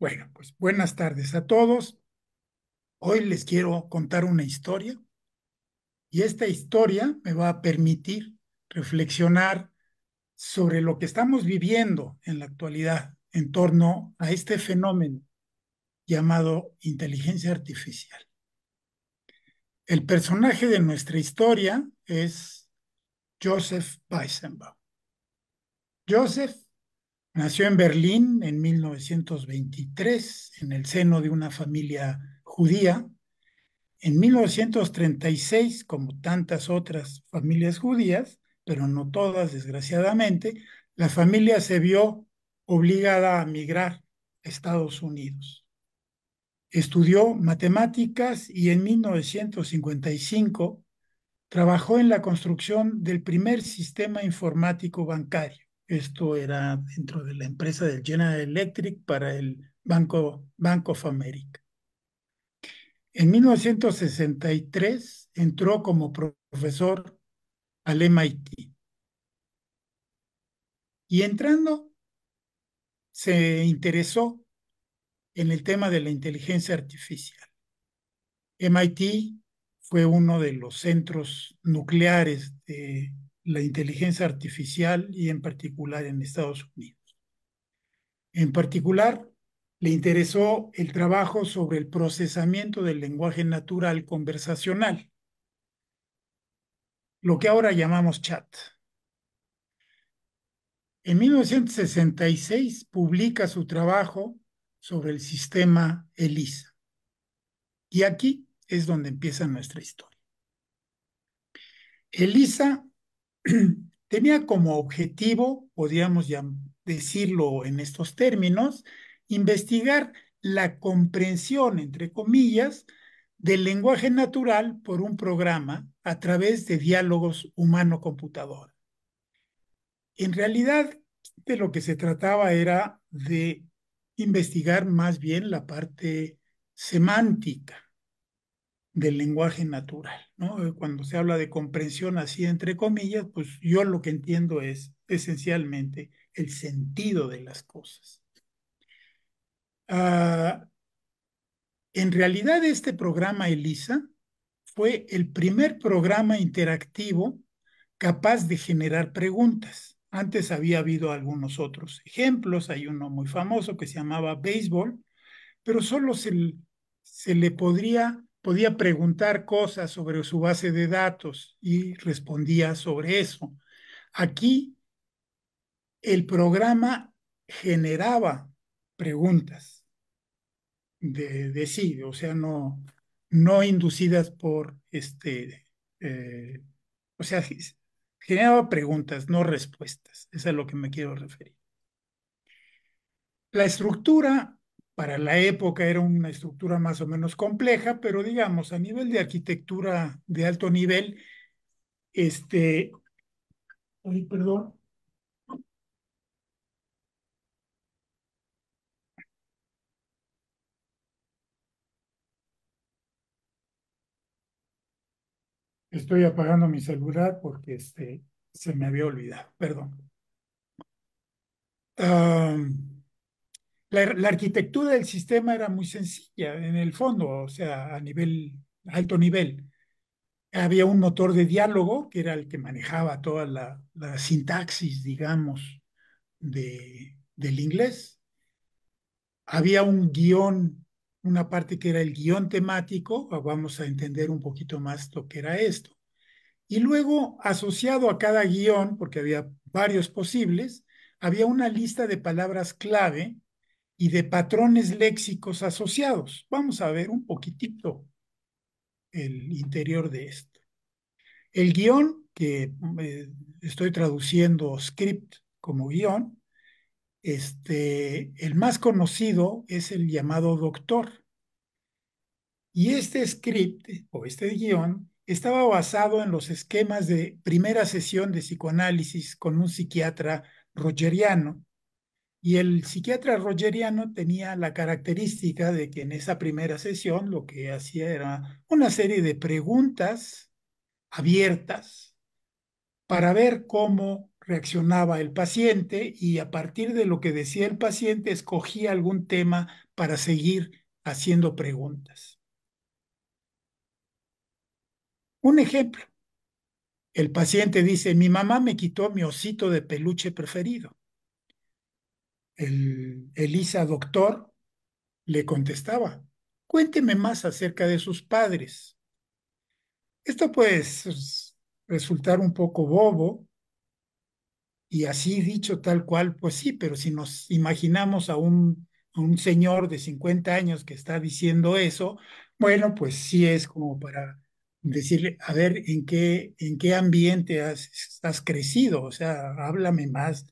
Bueno, pues buenas tardes a todos. Hoy les quiero contar una historia y esta historia me va a permitir reflexionar sobre lo que estamos viviendo en la actualidad en torno a este fenómeno llamado inteligencia artificial. El personaje de nuestra historia es Joseph Weizenbaum. Joseph Nació en Berlín en 1923, en el seno de una familia judía. En 1936, como tantas otras familias judías, pero no todas, desgraciadamente, la familia se vio obligada a migrar a Estados Unidos. Estudió matemáticas y en 1955 trabajó en la construcción del primer sistema informático bancario esto era dentro de la empresa del General Electric para el Banco Bank of America. En 1963 entró como profesor al MIT. Y entrando, se interesó en el tema de la inteligencia artificial. MIT fue uno de los centros nucleares de la inteligencia artificial y en particular en Estados Unidos. En particular, le interesó el trabajo sobre el procesamiento del lenguaje natural conversacional, lo que ahora llamamos chat. En 1966 publica su trabajo sobre el sistema ELISA. Y aquí es donde empieza nuestra historia. ELISA tenía como objetivo, podríamos decirlo en estos términos, investigar la comprensión, entre comillas, del lenguaje natural por un programa a través de diálogos humano-computador. En realidad, de lo que se trataba era de investigar más bien la parte semántica del lenguaje natural. ¿no? Eh, cuando se habla de comprensión así, entre comillas, pues yo lo que entiendo es esencialmente el sentido de las cosas. Ah, en realidad este programa ELISA fue el primer programa interactivo capaz de generar preguntas. Antes había habido algunos otros ejemplos, hay uno muy famoso que se llamaba Baseball, pero solo se, se le podría podía preguntar cosas sobre su base de datos y respondía sobre eso. Aquí el programa generaba preguntas de, sí, o sea, no, no inducidas por este, eh, o sea, generaba preguntas, no respuestas. Eso es a lo que me quiero referir. La estructura para la época era una estructura más o menos compleja, pero digamos, a nivel de arquitectura de alto nivel, este, ay, perdón, Estoy apagando mi celular porque este, se me había olvidado, perdón la, arquitectura del sistema era muy sencilla en el fondo, o sea, a nivel, alto nivel. Había un motor de diálogo que era el que manejaba toda la, sintaxis, digamos, del inglés. Había un guión, una parte que era el guión temático, vamos a entender un poquito más lo que era esto. Y luego, asociado a cada guión, porque había varios posibles, había una lista de palabras clave y de patrones léxicos asociados. Vamos a ver un poquitito el interior de esto. El guión, que eh, estoy traduciendo script como guión, este, el más conocido es el llamado Doctor. Y este script o este guión estaba basado en los esquemas de primera sesión de psicoanálisis con un psiquiatra rogeriano y el psiquiatra rogeriano tenía la característica de que en esa primera sesión lo que hacía era una serie de preguntas abiertas para ver cómo reaccionaba el paciente y a partir de lo que decía el paciente escogía algún tema para seguir haciendo preguntas. Un ejemplo. El paciente dice, mi mamá me quitó mi osito de peluche preferido el Elisa doctor, le contestaba, cuénteme más acerca de sus padres. Esto puede resultar un poco bobo y así dicho tal cual, pues sí, pero si nos imaginamos a un, a un señor de 50 años que está diciendo eso, bueno, pues sí es como para decirle, a ver, ¿en qué, en qué ambiente has, has crecido? O sea, háblame más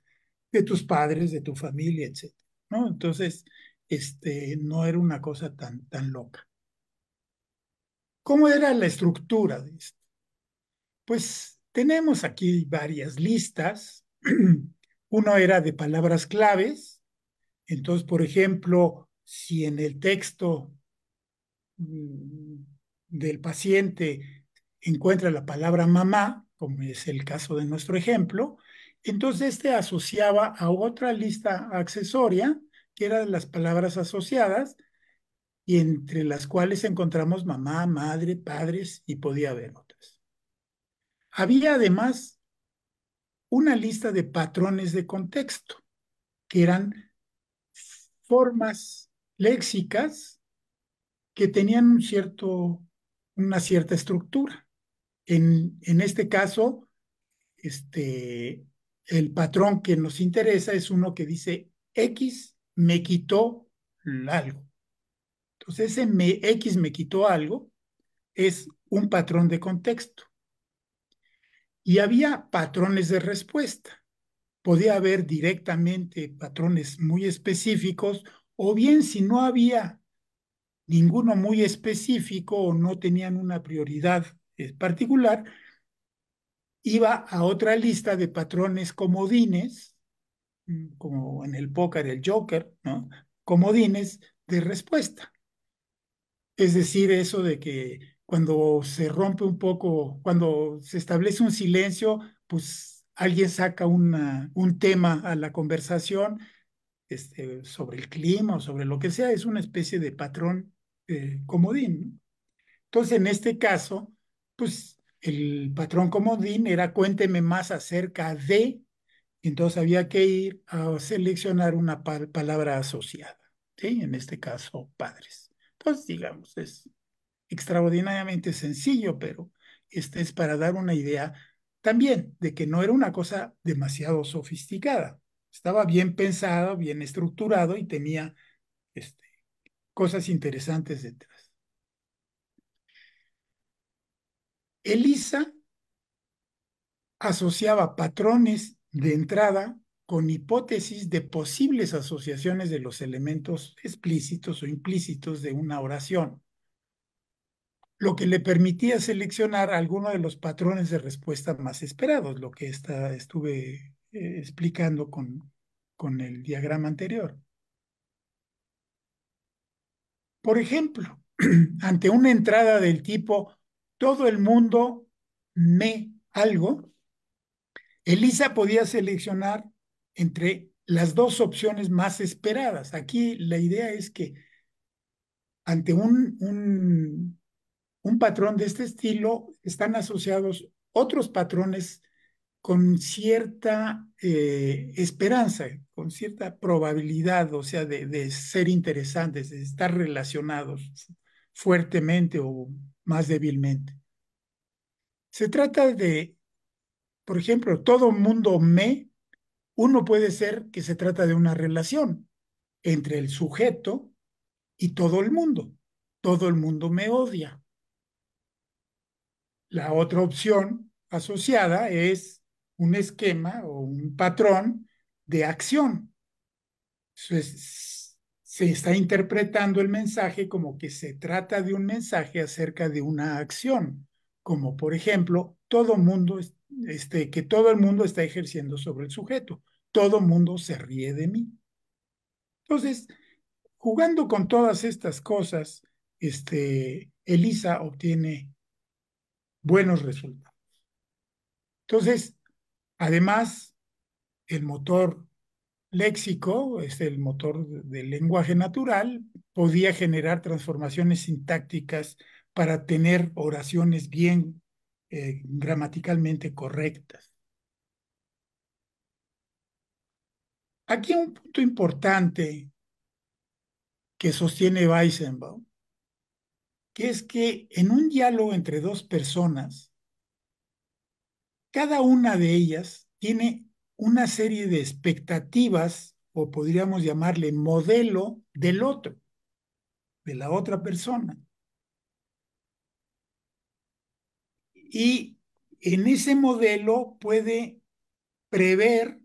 de tus padres, de tu familia, etc. ¿no? Entonces, este, no era una cosa tan, tan loca. ¿Cómo era la estructura de esto? Pues tenemos aquí varias listas. Uno era de palabras claves. Entonces, por ejemplo, si en el texto mm, del paciente encuentra la palabra mamá, como es el caso de nuestro ejemplo, entonces, este asociaba a otra lista accesoria, que era de las palabras asociadas, y entre las cuales encontramos mamá, madre, padres, y podía haber otras. Había además una lista de patrones de contexto, que eran formas léxicas que tenían un cierto, una cierta estructura. En, en este caso, este, el patrón que nos interesa es uno que dice X me quitó algo. Entonces ese X me quitó algo es un patrón de contexto. Y había patrones de respuesta. Podía haber directamente patrones muy específicos o bien si no había ninguno muy específico o no tenían una prioridad eh, particular, iba a otra lista de patrones comodines, mm, como en el póker el Joker, ¿no? Comodines de respuesta. Es decir, eso de que cuando se rompe un poco, cuando se establece un silencio, pues alguien saca una, un tema a la conversación este, sobre el clima o sobre lo que sea, es una especie de patrón eh, comodín. Entonces, en este caso, pues el patrón comodín era cuénteme más acerca de, entonces había que ir a seleccionar una palabra asociada, en este caso padres. Entonces, digamos, es extraordinariamente sencillo, pero este es para dar una idea también de que no era una cosa demasiado sofisticada. Estaba bien pensado, bien estructurado y tenía este, cosas interesantes detrás. ELISA asociaba patrones de entrada con hipótesis de posibles asociaciones de los elementos explícitos o implícitos de una oración, lo que le permitía seleccionar alguno de los patrones de respuesta más esperados, lo que estuve eh, explicando con el diagrama anterior. Por ejemplo, ante una entrada del tipo todo el mundo me algo, Elisa podía seleccionar entre las dos opciones más esperadas. Aquí la idea es que ante un, un, patrón de este estilo están asociados otros patrones con cierta eh, esperanza, con cierta probabilidad, o sea, de, ser interesantes, de estar relacionados fuertemente o más débilmente. Se trata de, por ejemplo, todo mundo me, uno puede ser que se trata de una relación entre el sujeto y todo el mundo. Todo el mundo me odia. La otra opción asociada es un esquema o un patrón de acción. es se está interpretando el mensaje como que se trata de un mensaje acerca de una acción, como por ejemplo, todo mundo, este, que todo el mundo está ejerciendo sobre el sujeto, todo mundo se ríe de mí. Entonces, jugando con todas estas cosas, este, Elisa obtiene buenos resultados. Entonces, además, el motor léxico, es el motor del lenguaje natural, podía generar transformaciones sintácticas para tener oraciones bien eh, gramaticalmente correctas. Aquí un punto importante que sostiene Weissenbaum, que es que en un diálogo entre dos personas, cada una de ellas tiene una serie de expectativas, o podríamos llamarle modelo del otro, de la otra persona. Y en ese modelo puede prever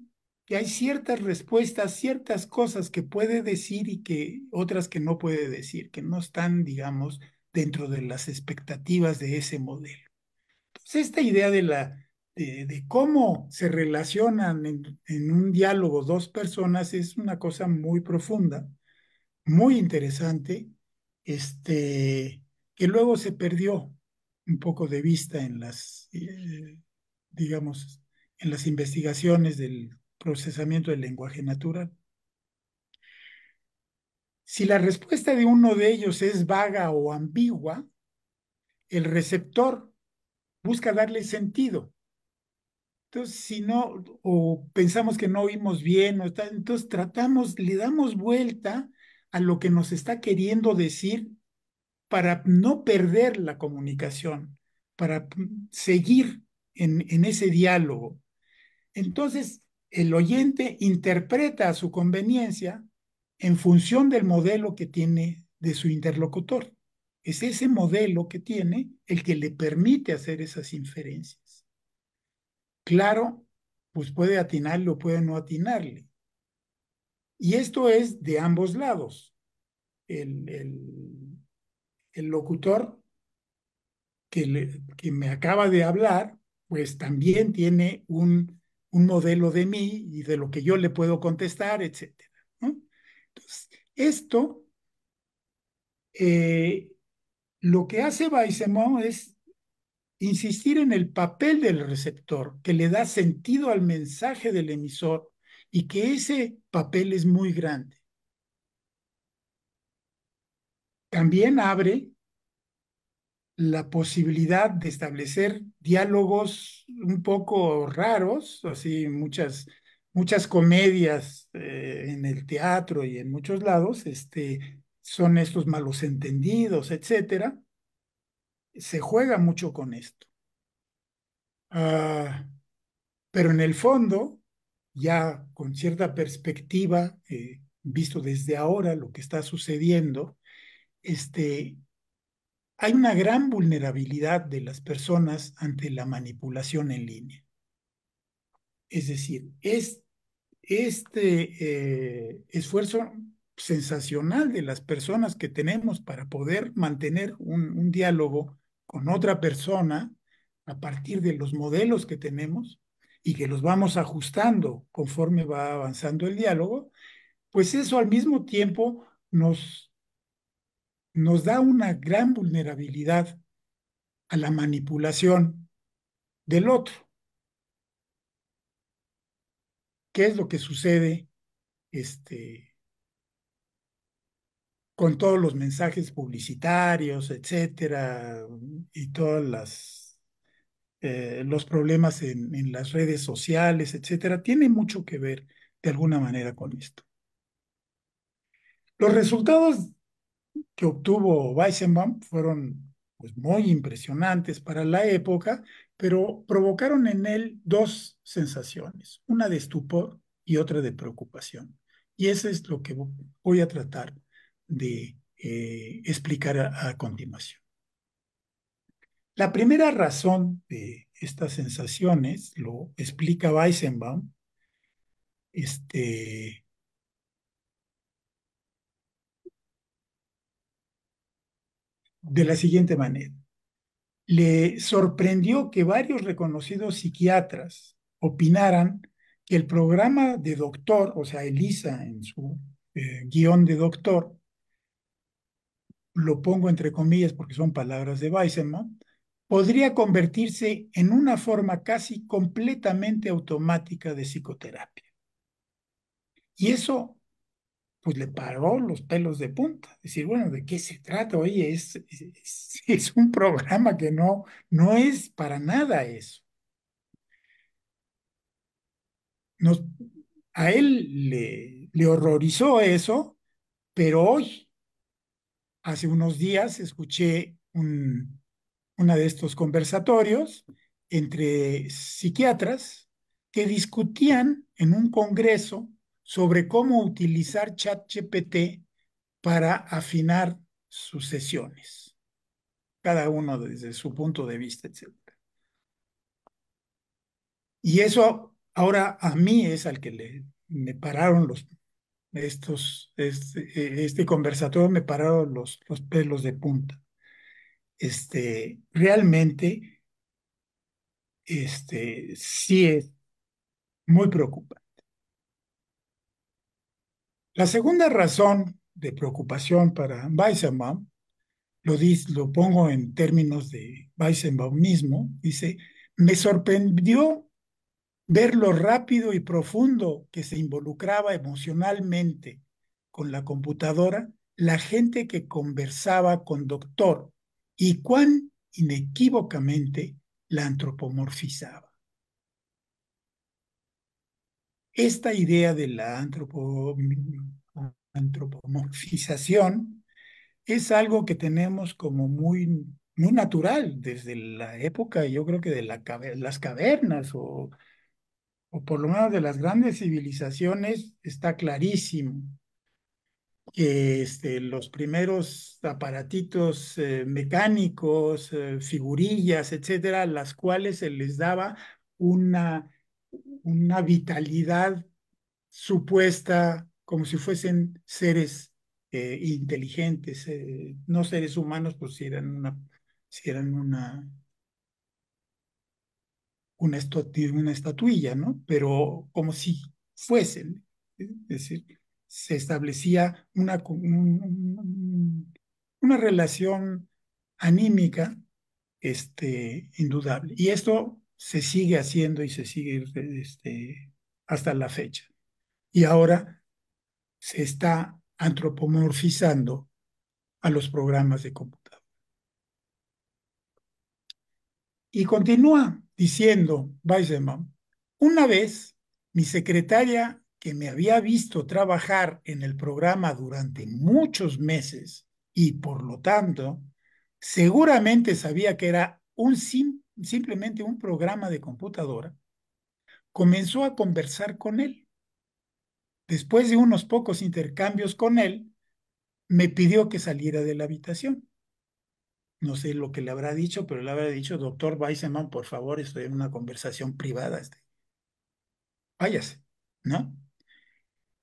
que hay ciertas respuestas, ciertas cosas que puede decir y que otras que no puede decir, que no están, digamos, dentro de las expectativas de ese modelo. Entonces, esta idea de la de, cómo se relacionan en, un diálogo dos personas es una cosa muy profunda, muy interesante, este, que luego se perdió un poco de vista en las, eh, digamos, en las investigaciones del procesamiento del lenguaje natural. Si la respuesta de uno de ellos es vaga o ambigua, el receptor busca darle sentido entonces, si no, o pensamos que no oímos bien, o entonces tratamos, le damos vuelta a lo que nos está queriendo decir para no perder la comunicación, para seguir en, en ese diálogo. Entonces, el oyente interpreta a su conveniencia en función del modelo que tiene de su interlocutor. Es ese modelo que tiene el que le permite hacer esas inferencias. Claro, pues puede atinarle o puede no atinarle. Y esto es de ambos lados. El, locutor que, que, me acaba de hablar, pues también tiene un, un, modelo de mí y de lo que yo le puedo contestar, etc. Entonces, esto, eh, lo que hace Baisemont es insistir en el papel del receptor que le da sentido al mensaje del emisor y que ese papel es muy grande. También abre la posibilidad de establecer diálogos un poco raros, así muchas, muchas comedias eh, en el teatro y en muchos lados, este, son estos malos entendidos, etcétera, se juega mucho con esto. Ah, pero en el fondo, ya con cierta perspectiva, eh, visto desde ahora lo que está sucediendo, este, hay una gran vulnerabilidad de las personas ante la manipulación en línea. Es decir, es, este eh, esfuerzo sensacional de las personas que tenemos para poder mantener un diálogo con otra persona a partir de los modelos que tenemos y que los vamos ajustando conforme va avanzando el diálogo, pues eso al mismo tiempo nos, nos da una gran vulnerabilidad a la manipulación del otro. ¿Qué es lo que sucede este, con todos los mensajes publicitarios, etcétera, y todos las eh, los problemas en, las redes sociales, etcétera, tiene mucho que ver de alguna manera con esto. Los resultados que obtuvo Weissenbaum fueron pues, muy impresionantes para la época, pero provocaron en él dos sensaciones, una de estupor y otra de preocupación. Y eso es lo que voy a tratar de eh, explicar a, continuación. La primera razón de estas sensaciones lo explica Weissenbaum. Este, de la siguiente manera. Le sorprendió que varios reconocidos psiquiatras opinaran que el programa de doctor, o sea, Elisa en su eh, guión de doctor, lo pongo entre comillas porque son palabras de Weissman, podría convertirse en una forma casi completamente automática de psicoterapia. Y eso, pues le paró los pelos de punta. Decir, bueno, ¿de qué se trata? Oye, es, es, un programa que no, no es para nada eso. a él le horrorizó eso, pero hoy hace unos días escuché uno una de estos conversatorios entre psiquiatras que discutían en un congreso sobre cómo utilizar ChatGPT para afinar sus sesiones, cada uno desde su punto de vista, etc. Y eso ahora a mí es al que le, me pararon los, estos, este, este, conversatorio me pararon los, los pelos de punta. Este, realmente, este, sí es muy preocupante. La segunda razón de preocupación para Weizenbaum, lo, lo pongo en términos de Weizenbaum mismo, dice, me sorprendió ver lo rápido y profundo que se involucraba emocionalmente con la computadora la gente que conversaba con doctor y cuán inequívocamente la antropomorfizaba. Esta idea de la antropomorfización es algo que tenemos como muy, natural desde la época, yo creo que de las cavernas o o por lo menos de las grandes civilizaciones, está clarísimo que este, los primeros aparatitos eh, mecánicos, eh, figurillas, etcétera, las cuales se les daba una, una vitalidad supuesta como si fuesen seres eh, inteligentes, no seres humanos, pues si eran una, si eran una una, estatuilla, estatuilla, ¿no? Pero como si fuesen, es decir, se establecía una, una relación anímica este, indudable. Y esto se sigue haciendo y se sigue este, hasta la fecha. Y ahora se está antropomorfizando a los programas de, Y continúa diciendo Weizenbaum, una vez mi secretaria que me había visto trabajar en el programa durante muchos meses y por lo tanto seguramente sabía que era un simplemente un programa de computadora, comenzó a conversar con él. Después de unos pocos intercambios con él, me pidió que saliera de la habitación no sé lo que le habrá dicho, pero le habrá dicho, doctor Weissman, por favor, estoy en una conversación privada. Este. Váyase, ¿no?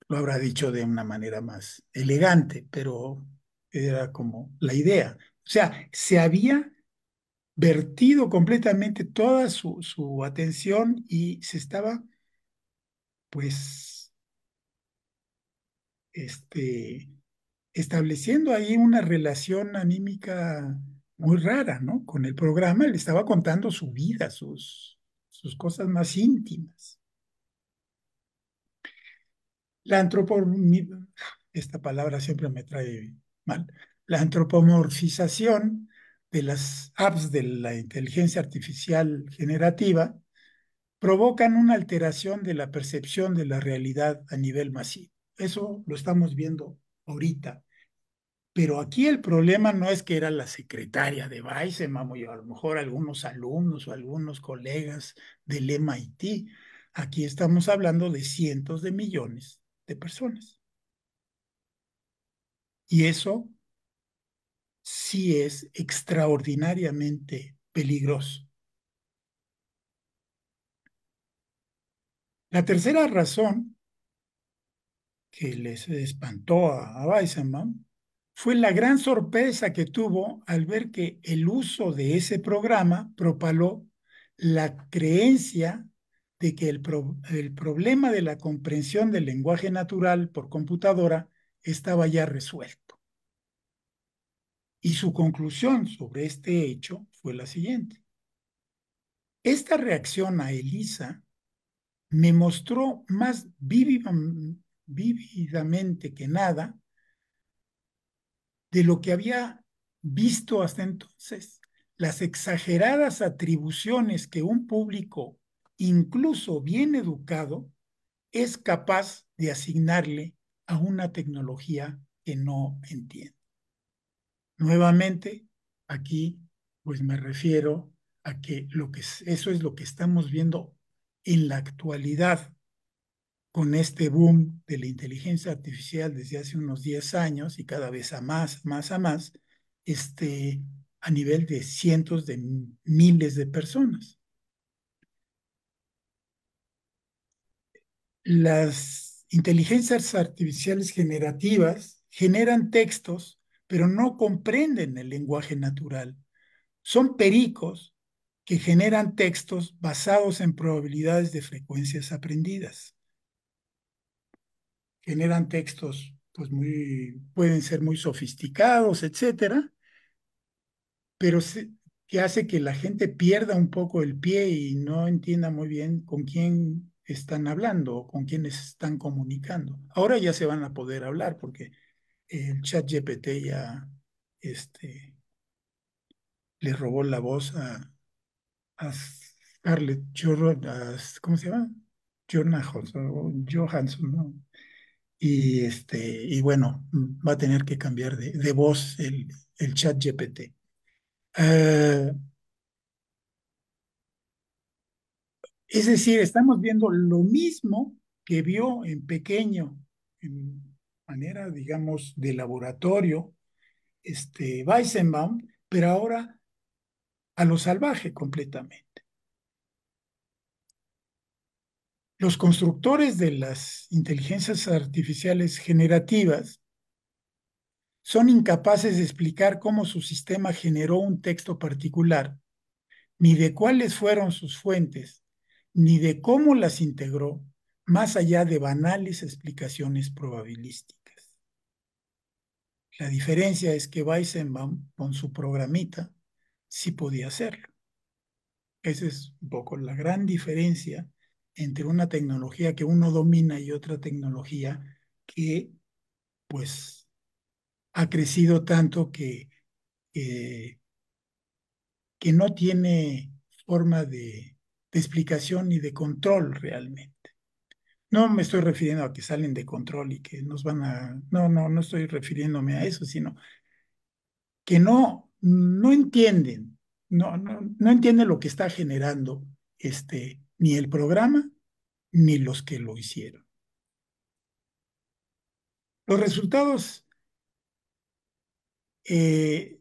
Lo habrá dicho de una manera más elegante, pero era como la idea. O sea, se había vertido completamente toda su, su atención y se estaba, pues, este, estableciendo ahí una relación anímica muy rara, ¿no? Con el programa le estaba contando su vida, sus, sus cosas más íntimas. La esta palabra siempre me trae mal, la antropomorfización de las apps de la inteligencia artificial generativa provocan una alteración de la percepción de la realidad a nivel masivo. Eso lo estamos viendo ahorita pero aquí el problema no es que era la secretaria de Weissemann o a lo mejor algunos alumnos o algunos colegas del MIT. Aquí estamos hablando de cientos de millones de personas. Y eso sí es extraordinariamente peligroso. La tercera razón que les espantó a, Weissemann fue la gran sorpresa que tuvo al ver que el uso de ese programa propaló la creencia de que el, problema de la comprensión del lenguaje natural por computadora estaba ya resuelto. Y su conclusión sobre este hecho fue la siguiente. Esta reacción a Elisa me mostró más vívidamente que nada de lo que había visto hasta entonces, las exageradas atribuciones que un público, incluso bien educado, es capaz de asignarle a una tecnología que no entiende. Nuevamente, aquí pues me refiero a que, lo que eso es lo que estamos viendo en la actualidad con este boom de la inteligencia artificial desde hace unos 10 años y cada vez a más, más a más, este, a nivel de cientos de miles de personas. Las inteligencias artificiales generativas generan textos, pero no comprenden el lenguaje natural. Son pericos que generan textos basados en probabilidades de frecuencias aprendidas generan textos pues muy, pueden ser muy sofisticados, etcétera, pero que hace que la gente pierda un poco el pie y no entienda muy bien con quién están hablando o con quiénes están comunicando. Ahora ya se van a poder hablar porque el chat GPT ya este, le robó la voz a, a Scarlett, ¿cómo se llama? Johansson, ¿no? Y, este, y bueno, mm, va a tener que cambiar de, voz el, chat GPT. Eh, es decir, estamos viendo lo mismo que vio en pequeño, en manera, digamos, de laboratorio, este, Weissenbaum, pero ahora a lo salvaje completamente. Los constructores de las inteligencias artificiales generativas son incapaces de explicar cómo su sistema generó un texto particular, ni de cuáles fueron sus fuentes, ni de cómo las integró, más allá de banales explicaciones probabilísticas. La diferencia es que Weizenbaum, con su programita, sí podía hacerlo. Esa es un poco la gran diferencia entre una tecnología que uno domina y otra tecnología que pues ha crecido tanto que, que no tiene forma de, explicación ni de control realmente. No me estoy refiriendo a que salen de control y que nos van a... No, no, no estoy refiriéndome a eso, sino que no, no entienden, no, no, no entienden lo que está generando este, ni el programa ni los que lo hicieron. Los resultados eh,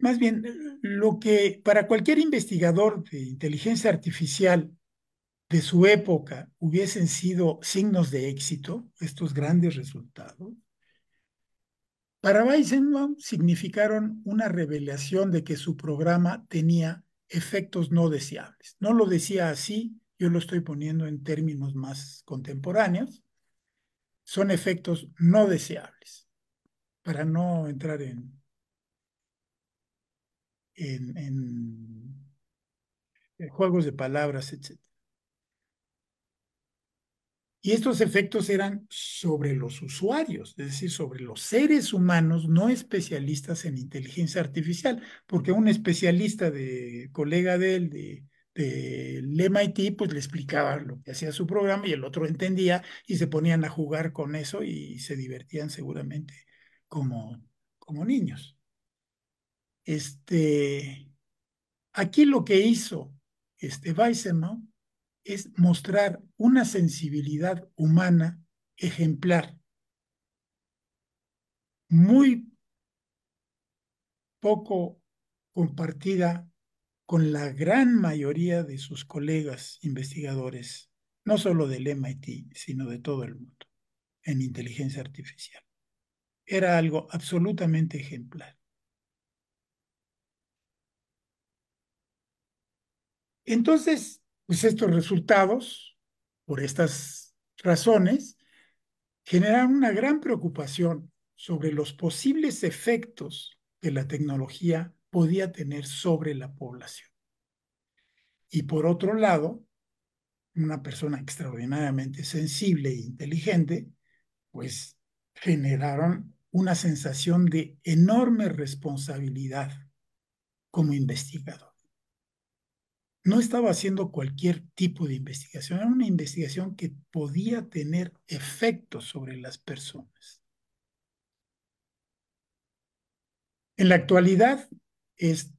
más bien, lo que para cualquier investigador de inteligencia artificial de su época hubiesen sido signos de éxito, estos grandes resultados, para Weizenbaum significaron una revelación de que su programa tenía efectos no deseables. No lo decía así, yo lo estoy poniendo en términos más contemporáneos. Son efectos no deseables, para no entrar en, en, eh, juegos de palabras, etc. Y estos efectos eran sobre los usuarios, es decir, sobre los seres humanos no especialistas en inteligencia artificial, porque un especialista de colega de él, de, del MIT, pues le explicaba lo que hacía su programa y el otro entendía y se ponían a jugar con eso y se divertían seguramente como, como niños. Este, aquí lo que hizo este Weissenbaum es mostrar una sensibilidad humana ejemplar, muy poco compartida con la gran mayoría de sus colegas investigadores, no solo del MIT, sino de todo el mundo, en inteligencia artificial. Era algo absolutamente ejemplar. Entonces, pues estos resultados, por estas razones, generaron una gran preocupación sobre los posibles efectos que la tecnología podía tener sobre la población. Y por otro lado, una persona extraordinariamente sensible e inteligente, pues generaron una sensación de enorme responsabilidad como investigador no estaba haciendo cualquier tipo de investigación, era una investigación que podía tener efectos sobre las personas. En la actualidad, las,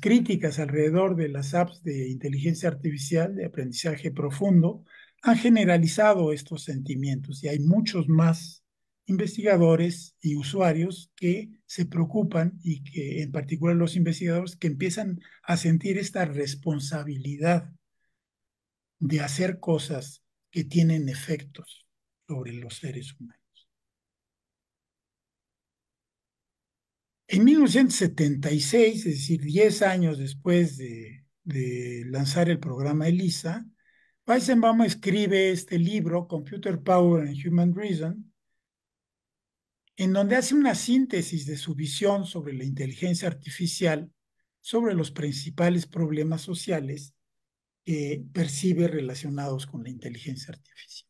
críticas alrededor de las apps de inteligencia artificial, de aprendizaje profundo, han generalizado estos sentimientos y hay muchos más investigadores y usuarios que se preocupan y que en particular los investigadores que empiezan a sentir esta responsabilidad de hacer cosas que tienen efectos sobre los seres humanos. En 1976, es decir, 10 años después de, lanzar el programa ELISA, Weizenbaum escribe este libro, Computer Power and Human Reason, en donde hace una síntesis de su visión sobre la inteligencia artificial, sobre los principales problemas sociales que percibe relacionados con la inteligencia artificial.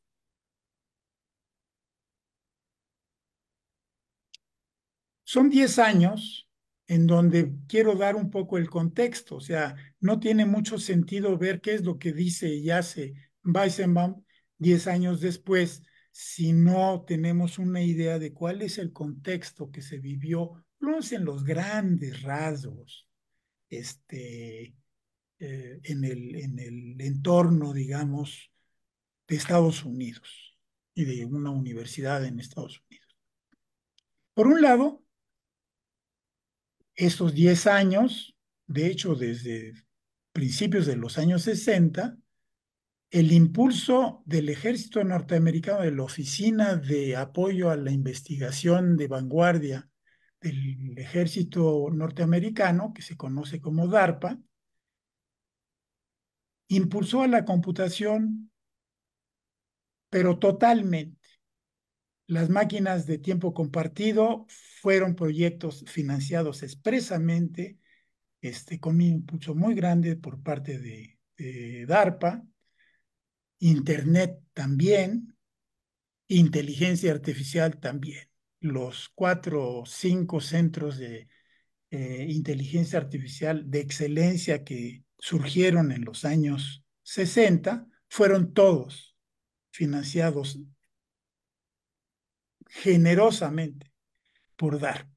Son 10 años en donde quiero dar un poco el contexto, o sea, no tiene mucho sentido ver qué es lo que dice y hace Weizenbaum 10 años después si no tenemos una idea de cuál es el contexto que se vivió, en los grandes rasgos, este, eh, en, el, en el entorno, digamos, de Estados Unidos y de una universidad en Estados Unidos. Por un lado, estos 10 años, de hecho desde principios de los años 60, el impulso del ejército norteamericano, de la Oficina de Apoyo a la Investigación de Vanguardia del ejército norteamericano, que se conoce como DARPA, impulsó a la computación, pero totalmente. Las máquinas de tiempo compartido fueron proyectos financiados expresamente, este, con un impulso muy grande por parte de DARPA, Internet también, inteligencia artificial también. Los cuatro o cinco centros de eh, inteligencia artificial de excelencia que surgieron en los años 60 fueron todos financiados generosamente por DARPA.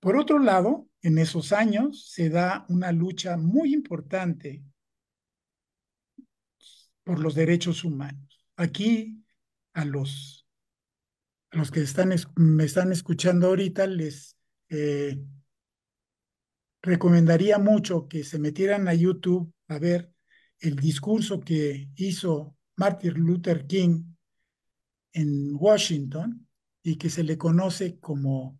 Por otro lado, en esos años se da una lucha muy importante por los derechos humanos. Aquí a los, los que están, me están escuchando ahorita les eh, recomendaría mucho que se metieran a YouTube a ver el discurso que hizo Martin Luther King en Washington y que se le conoce como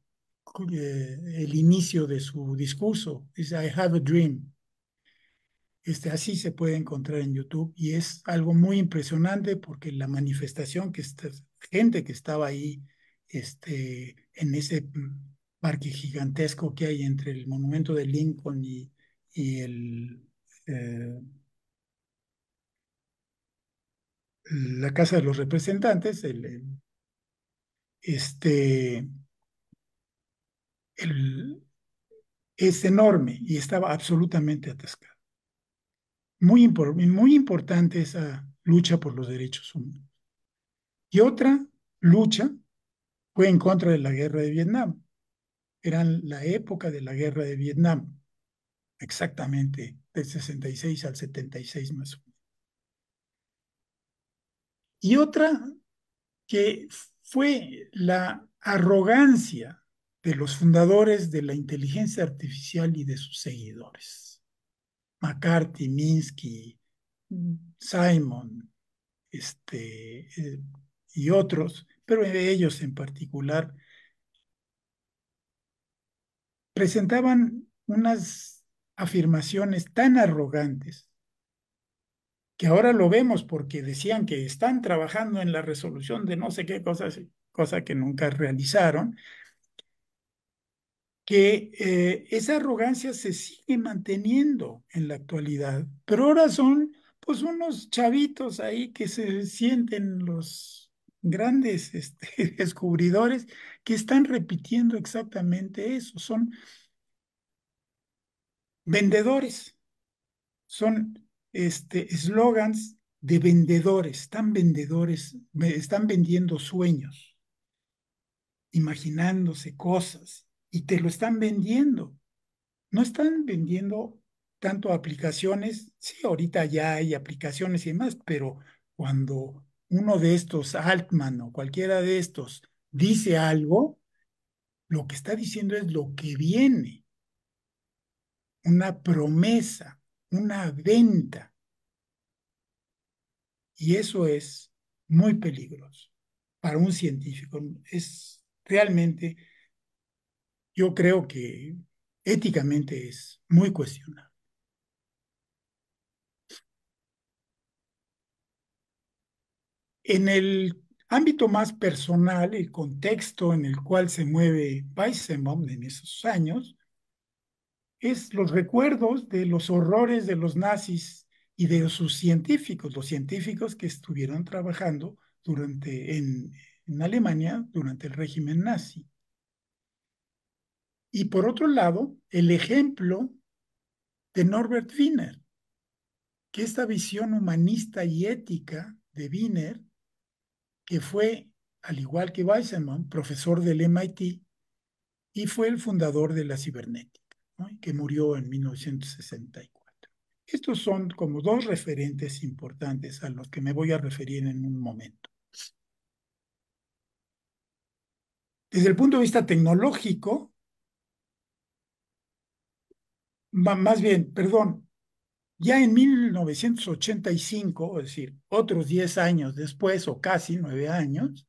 eh, el inicio de su discurso. Dice, I have a dream. Este, así se puede encontrar en YouTube y es algo muy impresionante porque la manifestación que esta gente que estaba ahí este, en ese parque gigantesco que hay entre el monumento de Lincoln y, y el, eh, la Casa de los Representantes, el, este, es enorme y estaba absolutamente atascado. Muy, muy importante esa lucha por los derechos humanos. Y otra lucha fue en contra de la guerra de Vietnam. Era la época de la guerra de Vietnam, exactamente del 66 al 76 más o menos. Y otra que fue la arrogancia de los fundadores de la inteligencia artificial y de sus seguidores. McCarthy, Minsky, Simon este, eh, y otros, pero de ellos en particular, presentaban unas afirmaciones tan arrogantes que ahora lo vemos porque decían que están trabajando en la resolución de no sé qué cosas, cosa que nunca realizaron, que eh, esa arrogancia se sigue manteniendo en la actualidad, pero ahora son pues unos chavitos ahí que se sienten los grandes este, descubridores que están repitiendo exactamente eso, son vendedores, son este eslogans de vendedores, están vendedores, están vendiendo sueños, imaginándose cosas, y te lo están vendiendo. No están vendiendo tanto aplicaciones, sí, ahorita ya hay aplicaciones y demás, pero cuando uno de estos, Altman o cualquiera de estos, dice algo, lo que está diciendo es lo que viene, una promesa, una venta. Y eso es muy peligroso para un científico. Es realmente yo creo que éticamente es muy cuestionable. En el ámbito más personal, el contexto en el cual se mueve Weissenbaum en esos años, es los recuerdos de los horrores de los nazis y de sus científicos, los científicos que estuvieron trabajando durante, en Alemania durante el régimen nazi. Y por otro lado, el ejemplo de Norbert Wiener, que esta visión humanista y ética de Wiener, que fue, al igual que Weissman, profesor del MIT y fue el fundador de la cibernética, que murió en 1964. Estos son como dos referentes importantes a los que me voy a referir en un momento. Desde el punto de vista tecnológico, más bien, perdón, ya en 1985, es decir, otros 10 años después, o casi 9 años,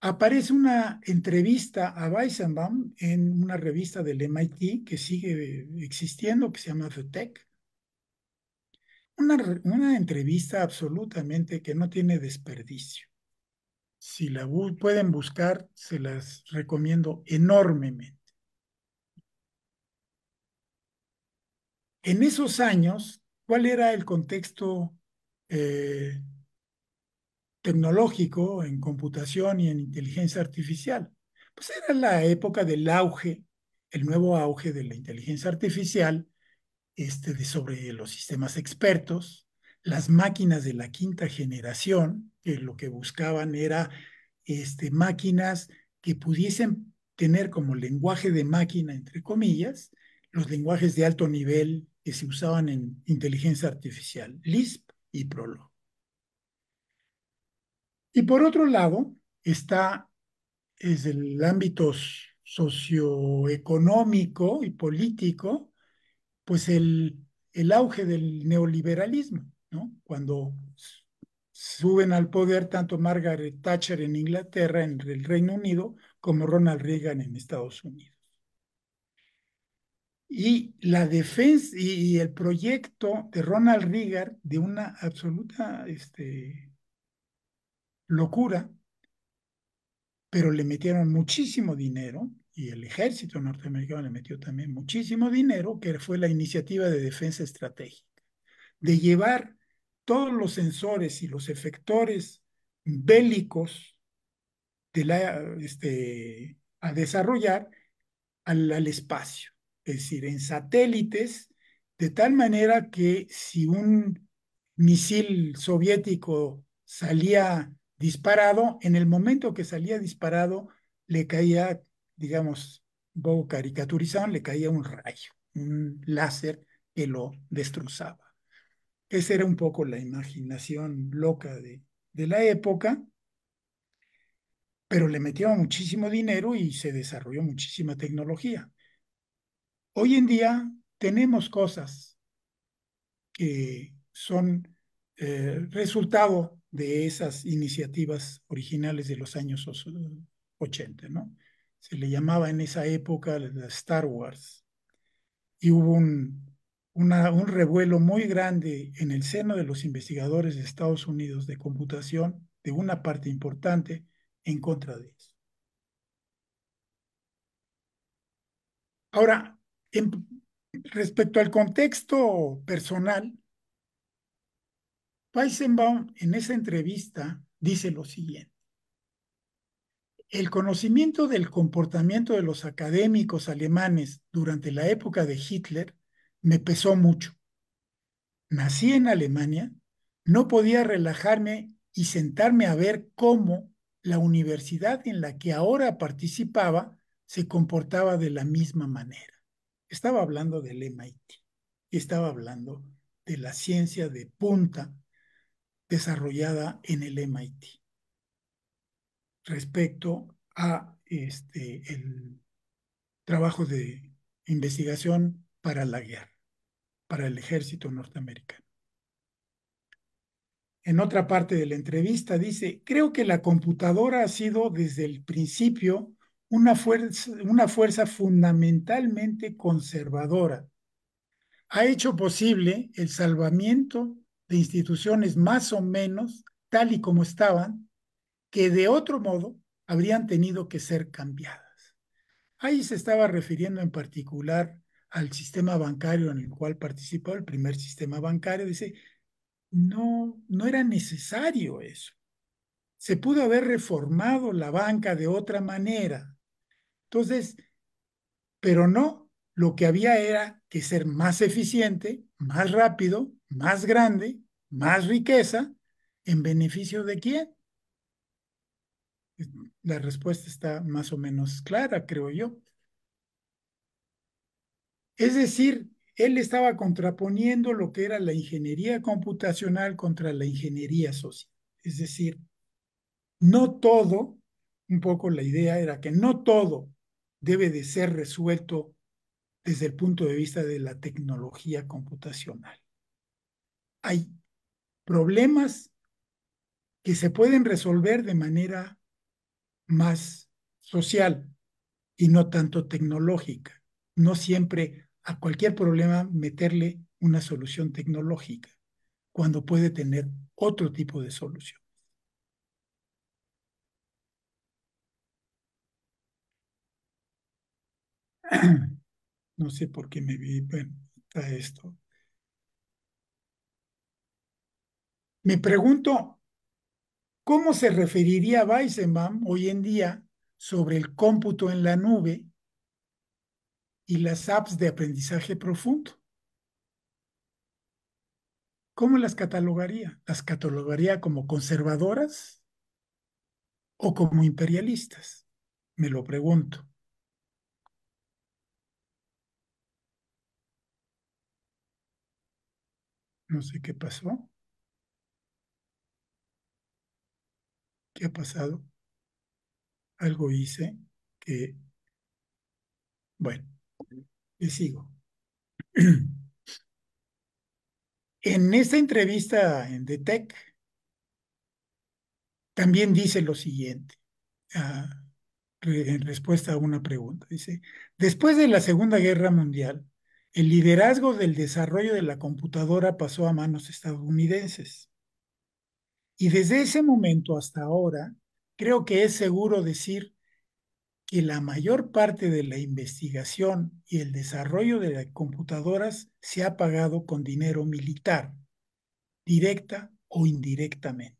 aparece una entrevista a Weissenbaum en una revista del MIT que sigue existiendo, que se llama The Tech. Una, una entrevista absolutamente que no tiene desperdicio. Si la pueden buscar, se las recomiendo enormemente. En esos años, ¿cuál era el contexto eh, tecnológico en computación y en inteligencia artificial? Pues era la época del auge, el nuevo auge de la inteligencia artificial este, de sobre los sistemas expertos, las máquinas de la quinta generación, que lo que buscaban era este, máquinas que pudiesen tener como lenguaje de máquina, entre comillas, los lenguajes de alto nivel que se usaban en inteligencia artificial, Lisp y Prolog. Y por otro lado, está es el ámbito socioeconómico y político, pues el, el auge del neoliberalismo, ¿no? Cuando suben al poder tanto Margaret Thatcher en Inglaterra, en el Reino Unido, como Ronald Reagan en Estados Unidos y la defensa y el proyecto de Ronald Reagan de una absoluta este, locura, pero le metieron muchísimo dinero y el ejército norteamericano le metió también muchísimo dinero, que fue la iniciativa de defensa estratégica, de llevar todos los sensores y los efectores bélicos de la, este, a desarrollar al espacio es decir, en satélites, de tal manera que si un misil soviético salía disparado, en el momento que salía disparado, le caía, digamos, poco caricaturizado, le caía un rayo, un láser que lo destrozaba. Esa era un poco la imaginación loca de, de la época, pero le metió muchísimo dinero y se desarrolló muchísima tecnología. Hoy en día tenemos cosas que son eh, resultado de esas iniciativas originales de los años 80, ¿no? Se le llamaba en esa época Star Wars. Y hubo un revuelo muy grande en el seno de los investigadores de Estados Unidos de computación, de una parte importante, en contra de eso. Ahora, respecto al contexto personal, Weissenbaum en esa entrevista dice lo siguiente. El conocimiento del comportamiento de los académicos alemanes durante la época de Hitler me pesó mucho. Nací en Alemania, no podía relajarme y sentarme a ver cómo la universidad en la que ahora participaba se comportaba de la misma manera. Estaba hablando del MIT y estaba hablando de la ciencia de punta desarrollada en el MIT respecto a este, el trabajo de investigación para la guerra, para el ejército norteamericano. En otra parte de la entrevista dice, creo que la computadora ha sido desde el principio una fuerza, fundamentalmente conservadora, ha hecho posible el salvamiento de instituciones más o menos tal y como estaban, que de otro modo habrían tenido que ser cambiadas. Ahí se estaba refiriendo en particular al sistema bancario en el cual participó el primer sistema bancario, dice, no, no era necesario eso. Se pudo haber reformado la banca de otra manera, entonces, pero no, lo que había era que ser más eficiente, más rápido, más grande, más riqueza, ¿en beneficio de quién? La respuesta está más o menos clara, creo yo. Es decir, él estaba contraponiendo lo que era la ingeniería computacional contra la ingeniería social. Es decir, no todo, un poco la idea era que no todo debe de ser resuelto desde el punto de vista de la tecnología computacional. Hay problemas que se pueden resolver de manera más social y no tanto tecnológica. No siempre a cualquier problema meterle una solución tecnológica, cuando puede tener otro tipo de solución. no sé por qué me vi a esto. Me pregunto, ¿cómo se referiría Weizenbaum hoy en día sobre el cómputo en la nube y las apps de aprendizaje profundo? ¿Cómo las catalogaría? ¿Las catalogaría como conservadoras o como imperialistas? Me lo pregunto. No sé qué pasó. ¿Qué ha pasado? Algo hice que... Bueno, le sigo. En esta entrevista en The Tech, también dice lo siguiente, ah, en respuesta a una pregunta. Dice, después de la Segunda Guerra Mundial, el liderazgo del desarrollo de la computadora pasó a manos estadounidenses. Y desde ese momento hasta ahora, creo que es seguro decir que la mayor parte de la investigación y el desarrollo de las computadoras se ha pagado con dinero militar, directa o indirectamente.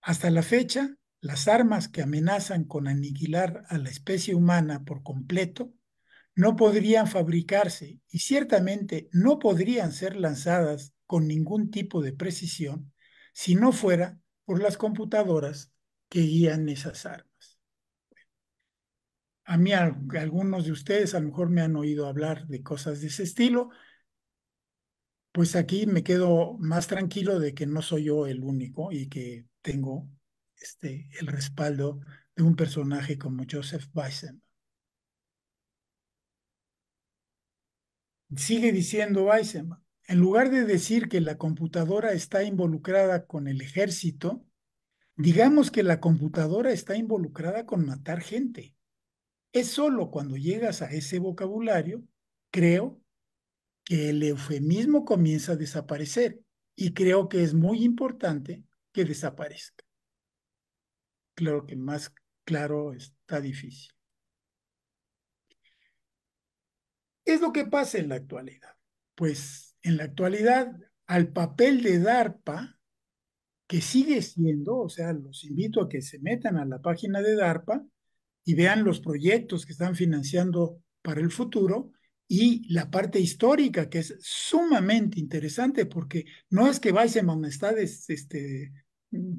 Hasta la fecha, las armas que amenazan con aniquilar a la especie humana por completo no podrían fabricarse y ciertamente no podrían ser lanzadas con ningún tipo de precisión si no fuera por las computadoras que guían esas armas. A mí algunos de ustedes a lo mejor me han oído hablar de cosas de ese estilo, pues aquí me quedo más tranquilo de que no soy yo el único y que tengo este, el respaldo de un personaje como Joseph Bison. Sigue diciendo Weissman, en lugar de decir que la computadora está involucrada con el ejército, digamos que la computadora está involucrada con matar gente. Es solo cuando llegas a ese vocabulario, creo, que el eufemismo comienza a desaparecer y creo que es muy importante que desaparezca. Claro que más claro está difícil. es lo que pasa en la actualidad? Pues en la actualidad, al papel de DARPA, que sigue siendo, o sea, los invito a que se metan a la página de DARPA y vean los proyectos que están financiando para el futuro y la parte histórica, que es sumamente interesante, porque no es que Weissman está este,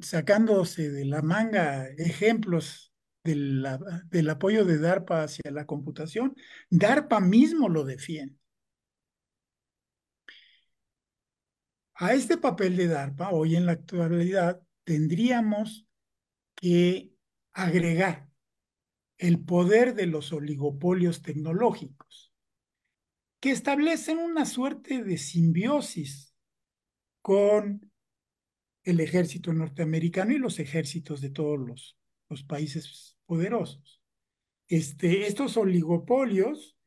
sacándose de la manga ejemplos del, apoyo de DARPA hacia la computación, DARPA mismo lo defiende. A este papel de DARPA, hoy en la actualidad, tendríamos que agregar el poder de los oligopolios tecnológicos, que establecen una suerte de simbiosis con el ejército norteamericano y los ejércitos de todos los los países poderosos. Este, estos oligopolios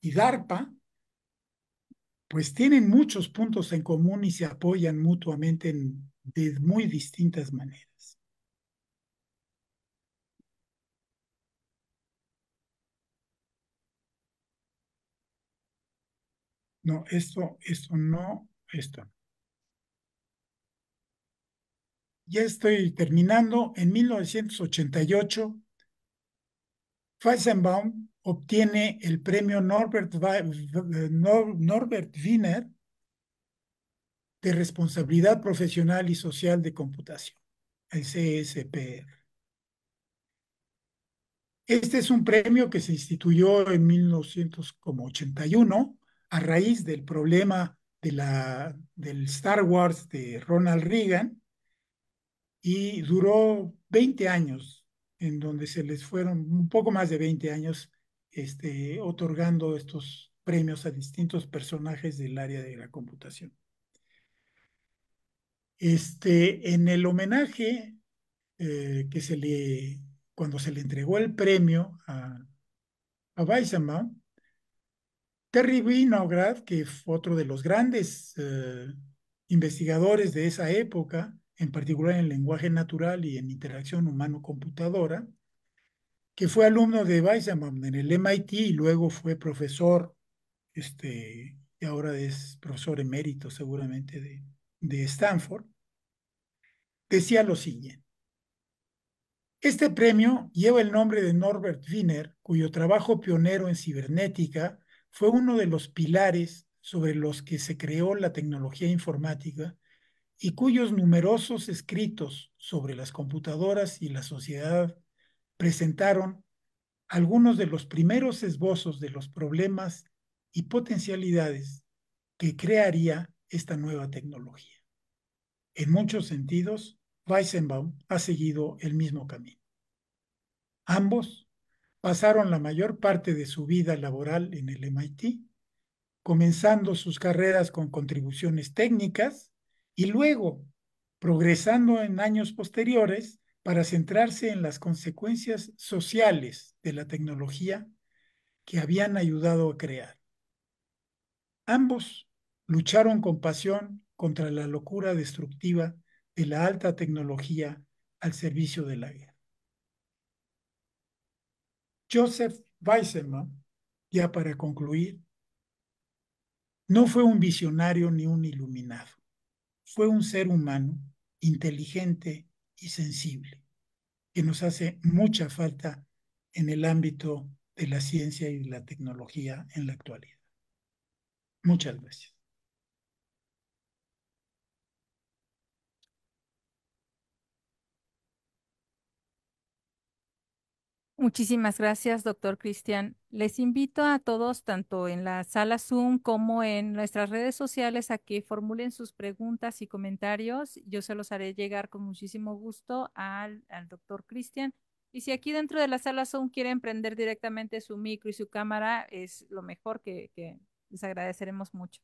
y DARPA, pues tienen muchos puntos en común y se apoyan mutuamente en, de muy distintas maneras. No, esto, esto no, esto ya estoy terminando, en 1988, Weizenbaum obtiene el premio eh, Norbert, Wiener de Responsabilidad Profesional y Social de Computación, el CSPR. Este es un premio que se instituyó en 1981 a raíz del problema de la, del Star Wars de Ronald Reagan, y duró 20 años, en donde se les fueron un poco más de 20 años este, otorgando estos premios a distintos personajes del área de la computación. Este, en el homenaje eh, que se le, cuando se le entregó el premio a, a Terry Winograd, que fue otro de los grandes eh, investigadores de esa época, en particular en lenguaje natural y en interacción humano-computadora, que fue alumno de Weizmann en el MIT y luego fue profesor, este, y ahora es profesor emérito seguramente de, de Stanford, decía lo siguiente. Este premio lleva el nombre de Norbert Wiener, cuyo trabajo pionero en cibernética fue uno de los pilares sobre los que se creó la tecnología informática y cuyos numerosos escritos sobre las computadoras y la sociedad presentaron algunos de los primeros esbozos de los problemas y potencialidades que crearía esta nueva tecnología. En muchos sentidos, Weissenbaum ha seguido el mismo camino. Ambos pasaron la mayor parte de su vida laboral en el MIT, comenzando sus carreras con contribuciones técnicas y luego, progresando en años posteriores, para centrarse en las consecuencias sociales de la tecnología que habían ayudado a crear. Ambos lucharon con pasión contra la locura destructiva de la alta tecnología al servicio de la guerra. Joseph Weissman, ya para concluir, no fue un visionario ni un iluminado fue un ser humano inteligente y sensible, que nos hace mucha falta en el ámbito de la ciencia y la tecnología en la actualidad. Muchas gracias. Muchísimas gracias, doctor Cristian les invito a todos, tanto en la sala Zoom como en nuestras redes sociales, a que formulen sus preguntas y comentarios. Yo se los haré llegar con muchísimo gusto al, doctor Cristian. Y si aquí dentro de la sala Zoom quieren prender directamente su micro y su cámara, es lo mejor que, que les agradeceremos mucho.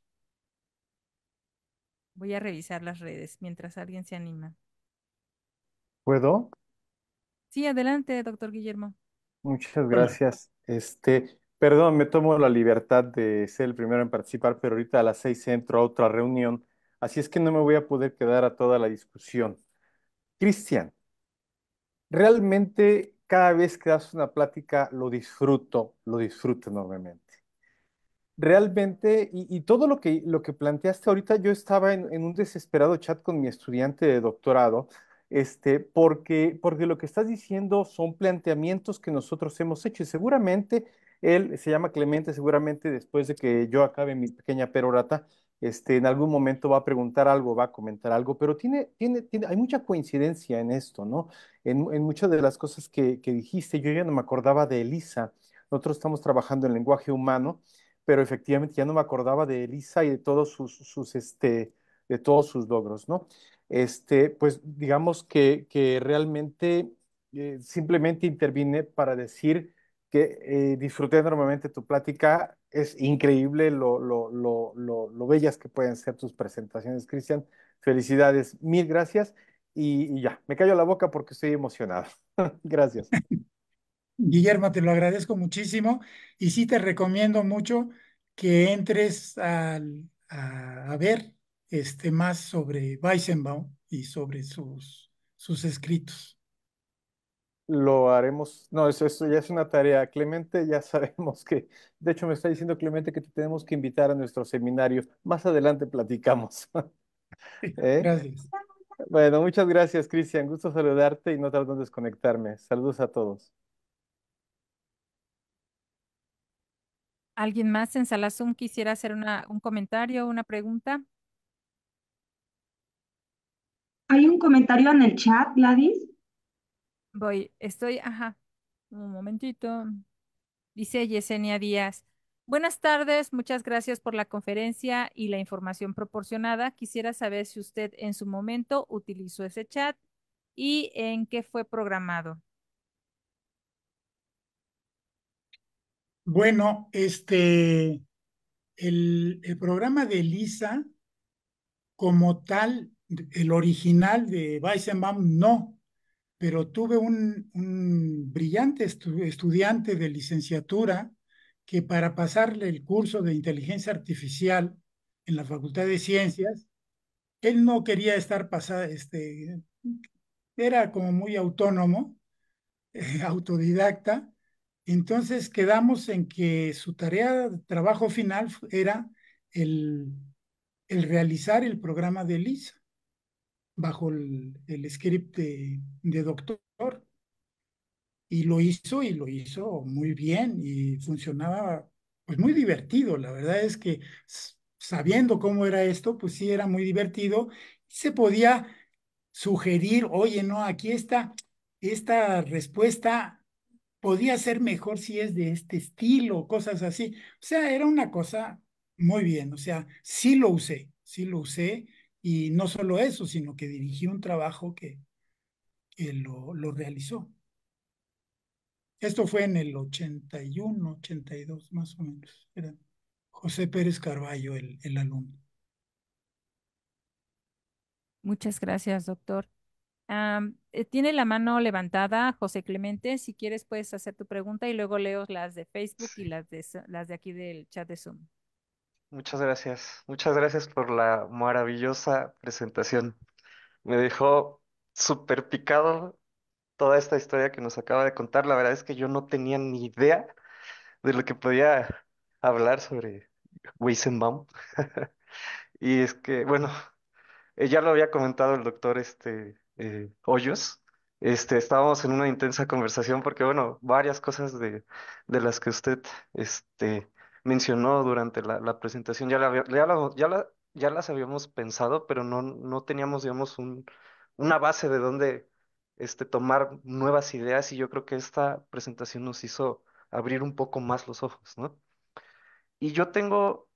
Voy a revisar las redes mientras alguien se anima. ¿Puedo? Sí, adelante, doctor Guillermo. Muchas gracias. Este, perdón, me tomo la libertad de ser el primero en participar, pero ahorita a las seis entro a otra reunión, así es que no me voy a poder quedar a toda la discusión. Cristian, realmente cada vez que das una plática lo disfruto, lo disfruto enormemente. Realmente, y, todo lo que, lo que planteaste ahorita, yo estaba en un desesperado chat con mi estudiante de doctorado, este, porque, porque lo que estás diciendo son planteamientos que nosotros hemos hecho y seguramente él se llama Clemente, seguramente después de que yo acabe mi pequeña perorata, este, en algún momento va a preguntar algo, va a comentar algo, pero tiene, tiene, hay mucha coincidencia en esto, ¿no? En, muchas de las cosas que, dijiste, yo ya no me acordaba de Elisa, nosotros estamos trabajando en lenguaje humano, pero efectivamente ya no me acordaba de Elisa y de todos sus, sus este, de todos sus logros, ¿no? Este, pues digamos que, realmente eh, simplemente intervine para decir que eh, disfruté enormemente tu plática, es increíble lo, lo, bellas que pueden ser tus presentaciones, Cristian, felicidades, mil gracias y, ya, me callo la boca porque estoy emocionado. gracias. Guillermo, te lo agradezco muchísimo y sí te recomiendo mucho que entres a, a, ver este, más sobre Weissenbaum y sobre sus, sus escritos. Lo haremos, no, eso, ya es una tarea. Clemente, ya sabemos que, de hecho me está diciendo Clemente que te tenemos que invitar a nuestro seminario. Más adelante platicamos. ¿Eh? Gracias. Bueno, muchas gracias, Cristian. Gusto saludarte y no tardo en desconectarme. Saludos a todos. ¿Alguien más en Zoom quisiera hacer una, un comentario, una pregunta? Hay un comentario en el chat, Gladys. Voy, estoy, ajá, un momentito. Dice Yesenia Díaz. Buenas tardes, muchas gracias por la conferencia y la información proporcionada. Quisiera saber si usted en su momento utilizó ese chat y en qué fue programado. Bueno, este, el, programa de ELISA como tal el original de Weissenbaum no, pero tuve un, brillante estudiante de licenciatura que para pasarle el curso de inteligencia artificial en la Facultad de Ciencias, él no quería estar pasado, este, era como muy autónomo, autodidacta, entonces quedamos en que su tarea, de trabajo final era el, el realizar el programa de LISA bajo el, script de, de, doctor. Y lo hizo y lo hizo muy bien y funcionaba pues muy divertido. La verdad es que sabiendo cómo era esto, pues sí era muy divertido. Se podía sugerir, oye, no, aquí está, esta respuesta podía ser mejor si es de este estilo, cosas así. O sea, era una cosa muy bien, o sea, sí lo usé, sí lo usé y no solo eso, sino que dirigió un trabajo que, lo, realizó. Esto fue en el 81, 82 más o menos. Era José Pérez Carballo, el, alumno. Muchas gracias, doctor. Eh, tiene la mano levantada José Clemente. Si quieres, puedes hacer tu pregunta y luego leo las de Facebook y las de, las de aquí del chat de Zoom. Muchas gracias. Muchas gracias por la maravillosa presentación. Me dejó súper picado toda esta historia que nos acaba de contar. La verdad es que yo no tenía ni idea de lo que podía hablar sobre Weissenbaum. Y es que, bueno, eh, ya lo había comentado el doctor este, eh, Hoyos. Este, estábamos en una intensa conversación porque, bueno, varias cosas de, las que usted este, mencionó durante la, presentación, ya, la, ya, las habíamos pensado, pero no, no teníamos, digamos, un, una base de dónde este, tomar nuevas ideas y yo creo que esta presentación nos hizo abrir un poco más los ojos, ¿no? Y yo tengo,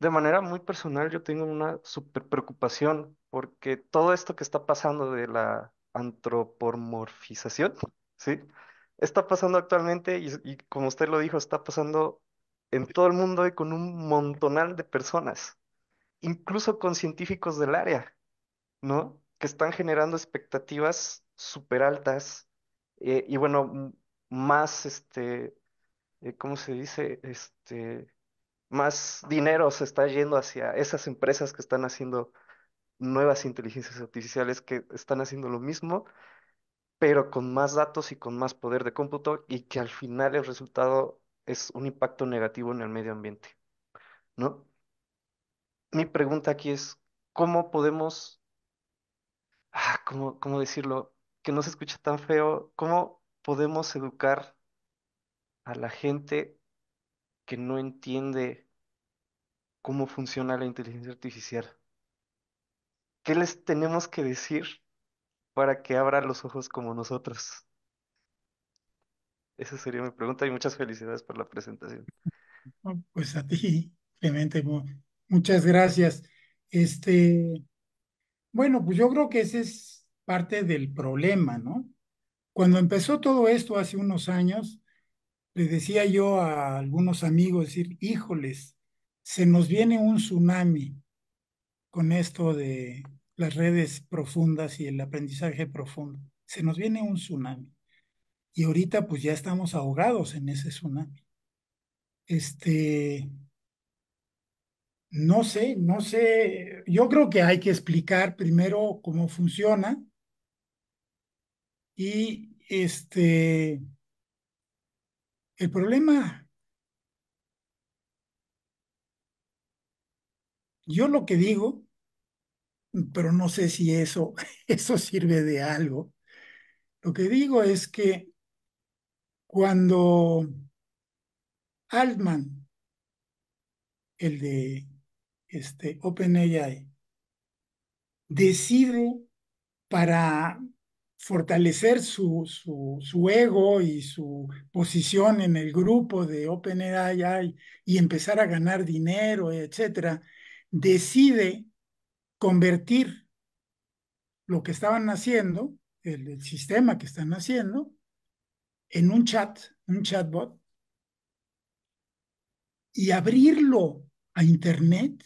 de manera muy personal, yo tengo una super preocupación porque todo esto que está pasando de la antropomorfización, ¿sí? Está pasando actualmente y, y como usted lo dijo, está pasando en todo el mundo y con un montonal de personas, incluso con científicos del área, ¿no? Que están generando expectativas súper altas eh, y bueno, más, este, eh, ¿cómo se dice? Este, más dinero se está yendo hacia esas empresas que están haciendo nuevas inteligencias artificiales que están haciendo lo mismo, pero con más datos y con más poder de cómputo y que al final el resultado es un impacto negativo en el medio ambiente, ¿no? Mi pregunta aquí es, ¿cómo podemos, ah, cómo, cómo decirlo, que no se escucha tan feo, cómo podemos educar a la gente que no entiende cómo funciona la inteligencia artificial? ¿Qué les tenemos que decir para que abra los ojos como nosotros? Esa sería mi pregunta y muchas felicidades por la presentación. Pues a ti, Clemente, muchas gracias. Este, bueno, pues yo creo que ese es parte del problema, ¿no? Cuando empezó todo esto hace unos años, le decía yo a algunos amigos, decir, híjoles, se nos viene un tsunami con esto de las redes profundas y el aprendizaje profundo. Se nos viene un tsunami y ahorita pues ya estamos ahogados en ese tsunami. Este, no sé, no sé, yo creo que hay que explicar primero cómo funciona y este, el problema, yo lo que digo, pero no sé si eso, eso sirve de algo, lo que digo es que cuando Altman, el de este, OpenAI, decide para fortalecer su, ego y su posición en el grupo de OpenAI y empezar a ganar dinero, etc., decide convertir lo que estaban haciendo, el, el sistema que están haciendo, en un chat, un chatbot, y abrirlo a Internet,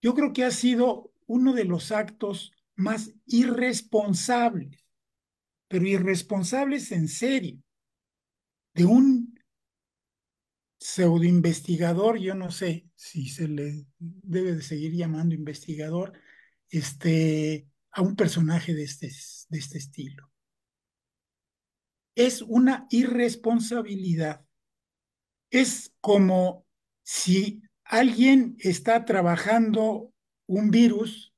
yo creo que ha sido uno de los actos más irresponsables, pero irresponsables en serio, de un pseudo investigador yo no sé si se le debe de seguir llamando investigador, este, a un personaje de este, de este estilo es una irresponsabilidad. Es como si alguien está trabajando un virus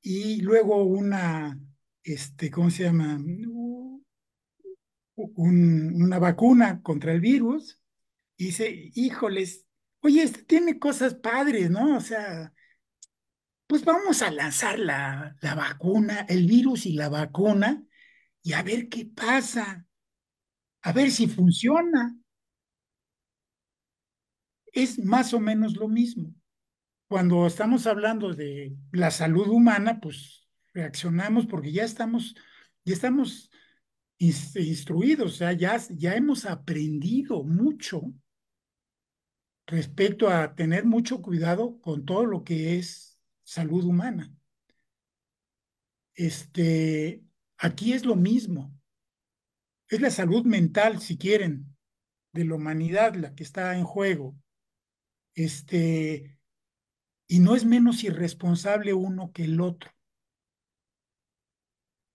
y luego una, este, ¿cómo se llama? una vacuna contra el virus y dice, híjoles, oye, este tiene cosas padres, ¿no? O sea, pues vamos a lanzar la, la vacuna, el virus y la vacuna y a ver qué pasa, a ver si funciona. Es más o menos lo mismo. Cuando estamos hablando de la salud humana, pues reaccionamos porque ya estamos, ya estamos instruidos, o sea, ya, ya hemos aprendido mucho respecto a tener mucho cuidado con todo lo que es salud humana. Este, Aquí es lo mismo. Es la salud mental, si quieren, de la humanidad la que está en juego. Este, y no es menos irresponsable uno que el otro.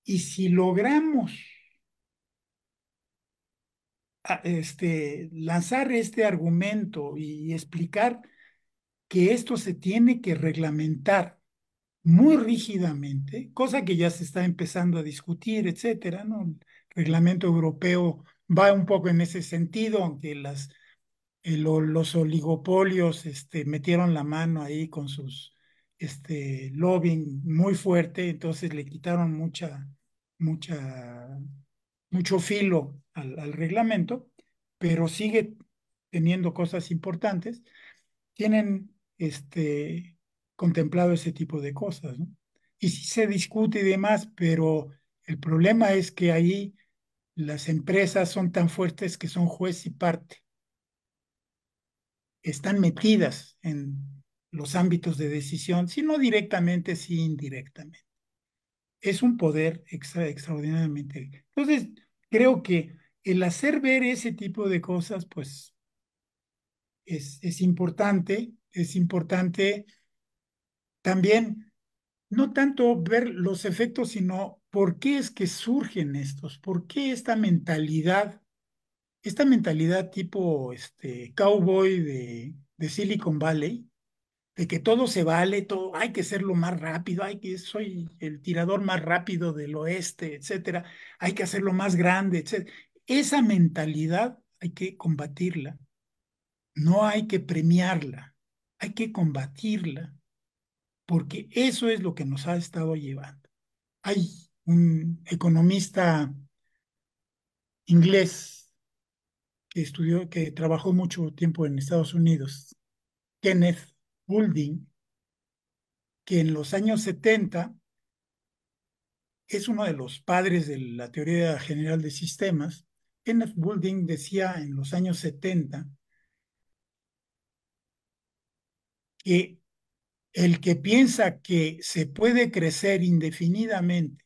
Y si logramos ah, este, lanzar este argumento y explicar que esto se tiene que reglamentar muy rígidamente, cosa que ya se está empezando a discutir, etcétera, ¿no? El reglamento europeo va un poco en ese sentido, aunque las, eh, los oligopolios este, metieron la mano ahí con sus este, lobbying muy fuerte, entonces le quitaron mucha, mucha, mucho filo al, al reglamento, pero sigue teniendo cosas importantes. Tienen este, contemplado ese tipo de cosas. Y sí se discute y demás, pero el problema es que ahí las empresas son tan fuertes que son juez y parte. Están metidas en los ámbitos de decisión, si no directamente, sí si indirectamente. Es un poder extraordinariamente. Entonces, creo que el hacer ver ese tipo de cosas, pues, es, es importante, es importante también no tanto ver los efectos, sino por qué es que surgen estos, por qué esta mentalidad, esta mentalidad tipo este, cowboy de, de Silicon Valley, de que todo se vale, todo hay que ser lo más rápido, hay que soy el tirador más rápido del oeste, etcétera, hay que hacerlo más grande, etcétera. Esa mentalidad hay que combatirla. No hay que premiarla, hay que combatirla porque eso es lo que nos ha estado llevando. Hay un economista inglés que estudió, que trabajó mucho tiempo en Estados Unidos, Kenneth Boulding, que en los años 70 es uno de los padres de la teoría general de sistemas. Kenneth Boulding decía en los años 70 que el que piensa que se puede crecer indefinidamente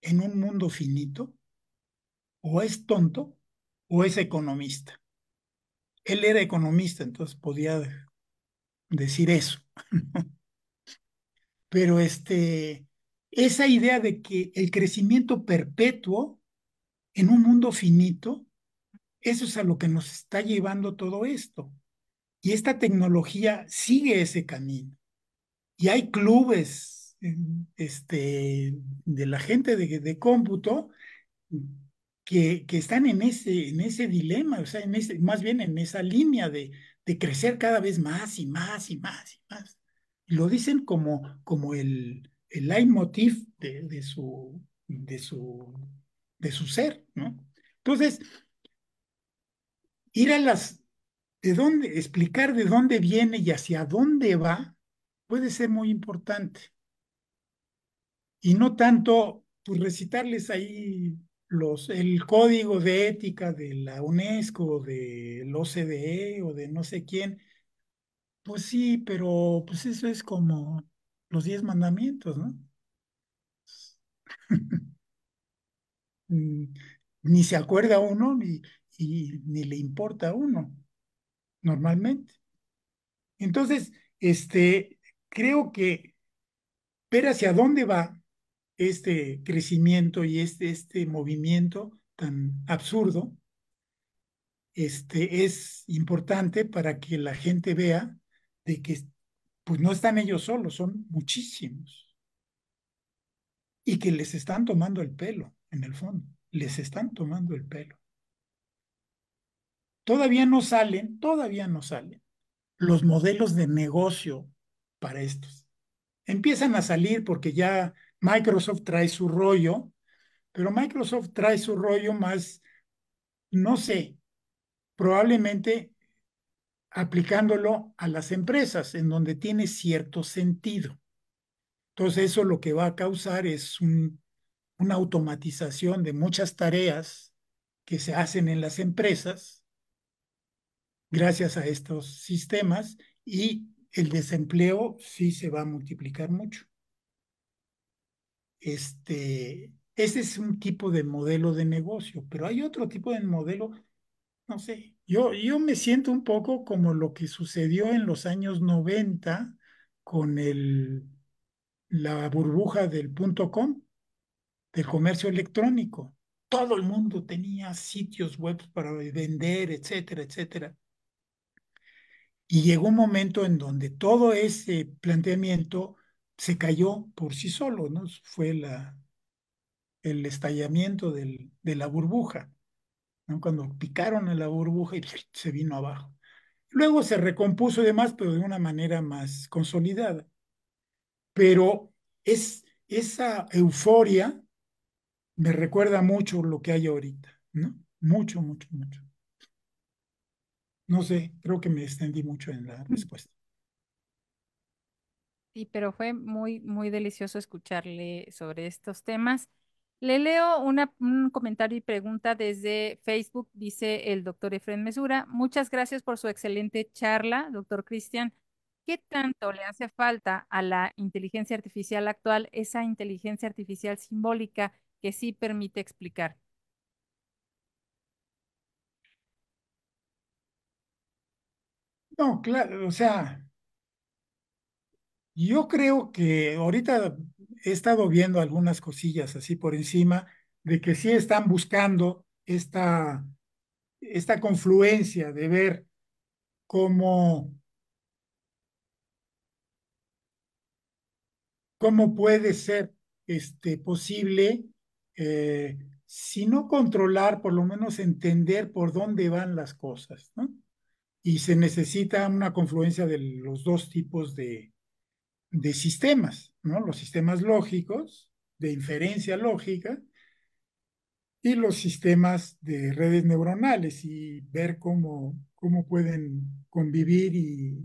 en un mundo finito, o es tonto o es economista. Él era economista, entonces podía decir eso. Pero este, esa idea de que el crecimiento perpetuo en un mundo finito, eso es a lo que nos está llevando todo esto. Y esta tecnología sigue ese camino. Y hay clubes este, de la gente de, cómputo que, están en ese, en ese dilema, o sea, más bien en esa línea de, crecer cada vez más y más y más y más. Y lo dicen como, como el, el leitmotiv de, de, su, de, su, de su ser, ¿no? Entonces, ir a las de dónde, explicar de dónde viene y hacia dónde va puede ser muy importante. Y no tanto pues, recitarles ahí los, el código de ética de la UNESCO, de OCDE o de no sé quién. Pues sí, pero pues eso es como los diez mandamientos, ¿no? Mm, ni se acuerda uno ni, ni le importa a uno normalmente. Entonces, este, creo que ver hacia dónde va este crecimiento y este, este movimiento tan absurdo este, es importante para que la gente vea de que pues no están ellos solos, son muchísimos. Y que les están tomando el pelo, en el fondo, les están tomando el pelo. Todavía no salen, todavía no salen los modelos de negocio para estos. Empiezan a salir porque ya Microsoft trae su rollo, pero Microsoft trae su rollo más, no sé, probablemente aplicándolo a las empresas en donde tiene cierto sentido. Entonces eso lo que va a causar es una automatización de muchas tareas que se hacen en las empresas gracias a estos sistemas y el desempleo sí se va a multiplicar mucho. Este, ese es un tipo de modelo de negocio, pero hay otro tipo de modelo, no sé, yo, yo me siento un poco como lo que sucedió en los años 90 con el, la burbuja del punto com, del comercio electrónico. Todo el mundo tenía sitios web para vender, etcétera, etcétera. Y llegó un momento en donde todo ese planteamiento se cayó por sí solo, ¿no? Fue el estallamiento de la burbuja, ¿no? Cuando picaron a la burbuja y se vino abajo. Luego se recompuso y demás, pero de una manera más consolidada. Pero es, esa euforia me recuerda mucho lo que hay ahorita, ¿no? Mucho, mucho, mucho. No sé, creo que me extendí mucho en la mm. respuesta. Sí, pero fue muy, muy delicioso escucharle sobre estos temas. Le leo un comentario y pregunta desde Facebook, dice el doctor Efren Mesura. Muchas gracias por su excelente charla, doctor Cristian. ¿Qué tanto le hace falta a la inteligencia artificial actual esa inteligencia artificial simbólica que sí permite explicar? No, claro, o sea, yo creo que ahorita he estado viendo algunas cosillas así por encima de que sí están buscando esta, esta confluencia de ver cómo, puede ser este, posible, eh, si no controlar, por lo menos entender por dónde van las cosas, ¿no? y se necesita una confluencia de los dos tipos de, sistemas, ¿no? Los sistemas lógicos, de inferencia lógica, y los sistemas de redes neuronales y ver cómo, cómo pueden convivir y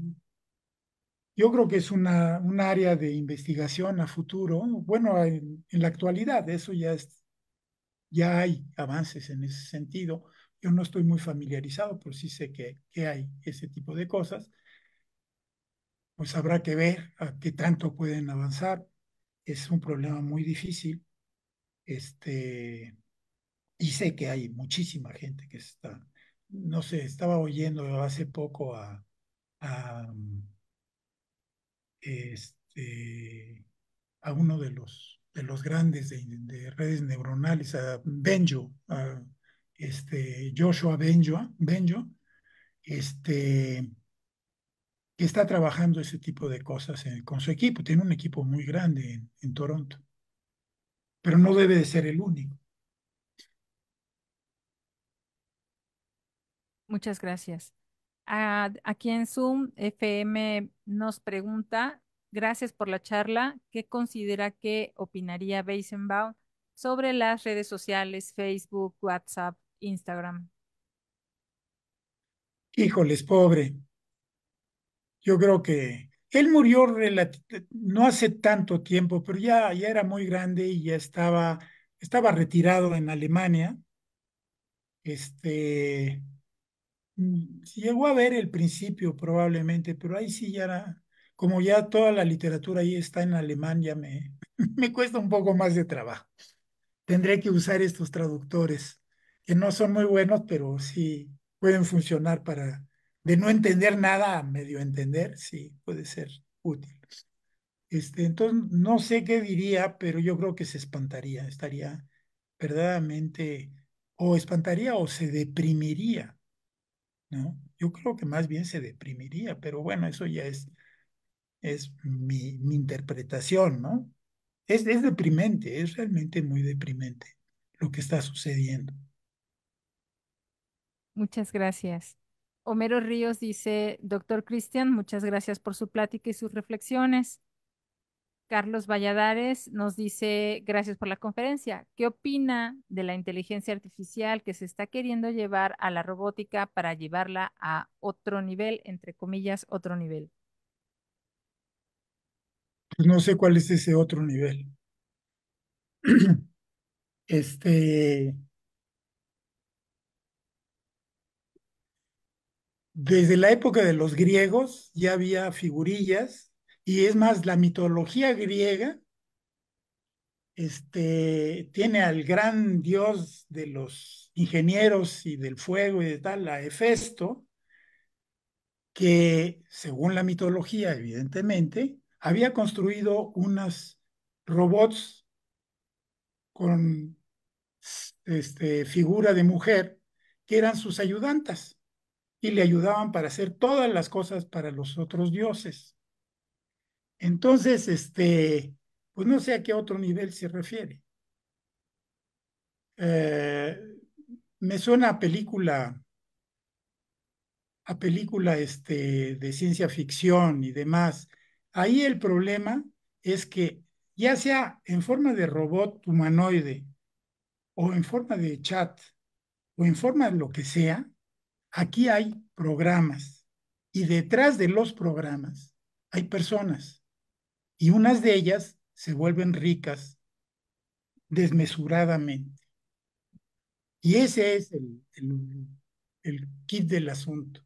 yo creo que es una, un área de investigación a futuro, bueno, en, la actualidad, eso ya, es, ya hay avances en ese sentido, yo no estoy muy familiarizado, pero sí sé que, hay ese tipo de cosas. Pues habrá que ver a qué tanto pueden avanzar. Es un problema muy difícil. Este, y sé que hay muchísima gente que está, no sé, estaba oyendo hace poco a, mm, este, a uno de los, de los grandes de, redes neuronales, a Benjo, a, este, Joshua Benjo, Benjo este, que está trabajando ese tipo de cosas con su equipo. Tiene un equipo muy grande en, Toronto, pero no debe de ser el único. Muchas gracias. aquí en Zoom, FM nos pregunta, gracias por la charla, ¿qué considera que opinaría Beisenbaum sobre las redes sociales, Facebook, WhatsApp, Instagram? Híjoles, pobre. Yo creo que él murió no hace tanto tiempo, pero ya, ya era muy grande y ya estaba, estaba retirado en Alemania. Este, mm, llegó a ver el principio probablemente, pero ahí sí ya era, como ya toda la literatura ahí está en Alemania me, me cuesta un poco más de trabajo. Tendré que usar estos traductores que no son muy buenos, pero sí pueden funcionar para de no entender nada a medio entender, sí puede ser útil. Este, entonces, no sé qué diría, pero yo creo que se espantaría, estaría verdaderamente, o espantaría o se deprimiría, ¿no? Yo creo que más bien se deprimiría, pero bueno, eso ya es, es mi, interpretación, ¿no? Es, es deprimente, es realmente muy deprimente lo que está sucediendo. Muchas gracias. Homero Ríos dice, doctor Cristian, muchas gracias por su plática y sus reflexiones. Carlos Valladares nos dice, gracias por la conferencia. ¿Qué opina de la inteligencia artificial que se está queriendo llevar a la robótica para llevarla a otro nivel, entre comillas, otro nivel? Pues no sé cuál es ese otro nivel. Este, Desde la época de los griegos ya había figurillas y es más, la mitología griega este, tiene al gran dios de los ingenieros y del fuego y de tal, a Hefesto, que según la mitología, evidentemente, había construido unas robots con este, figura de mujer que eran sus ayudantas y le ayudaban para hacer todas las cosas para los otros dioses. Entonces, este, pues no sé a qué otro nivel se refiere. Eh, me suena a película, a película este, de ciencia ficción y demás. Ahí el problema es que ya sea en forma de robot humanoide o en forma de chat o en forma de lo que sea, Aquí hay programas y detrás de los programas hay personas y unas de ellas se vuelven ricas desmesuradamente. Y ese es el, kit del asunto.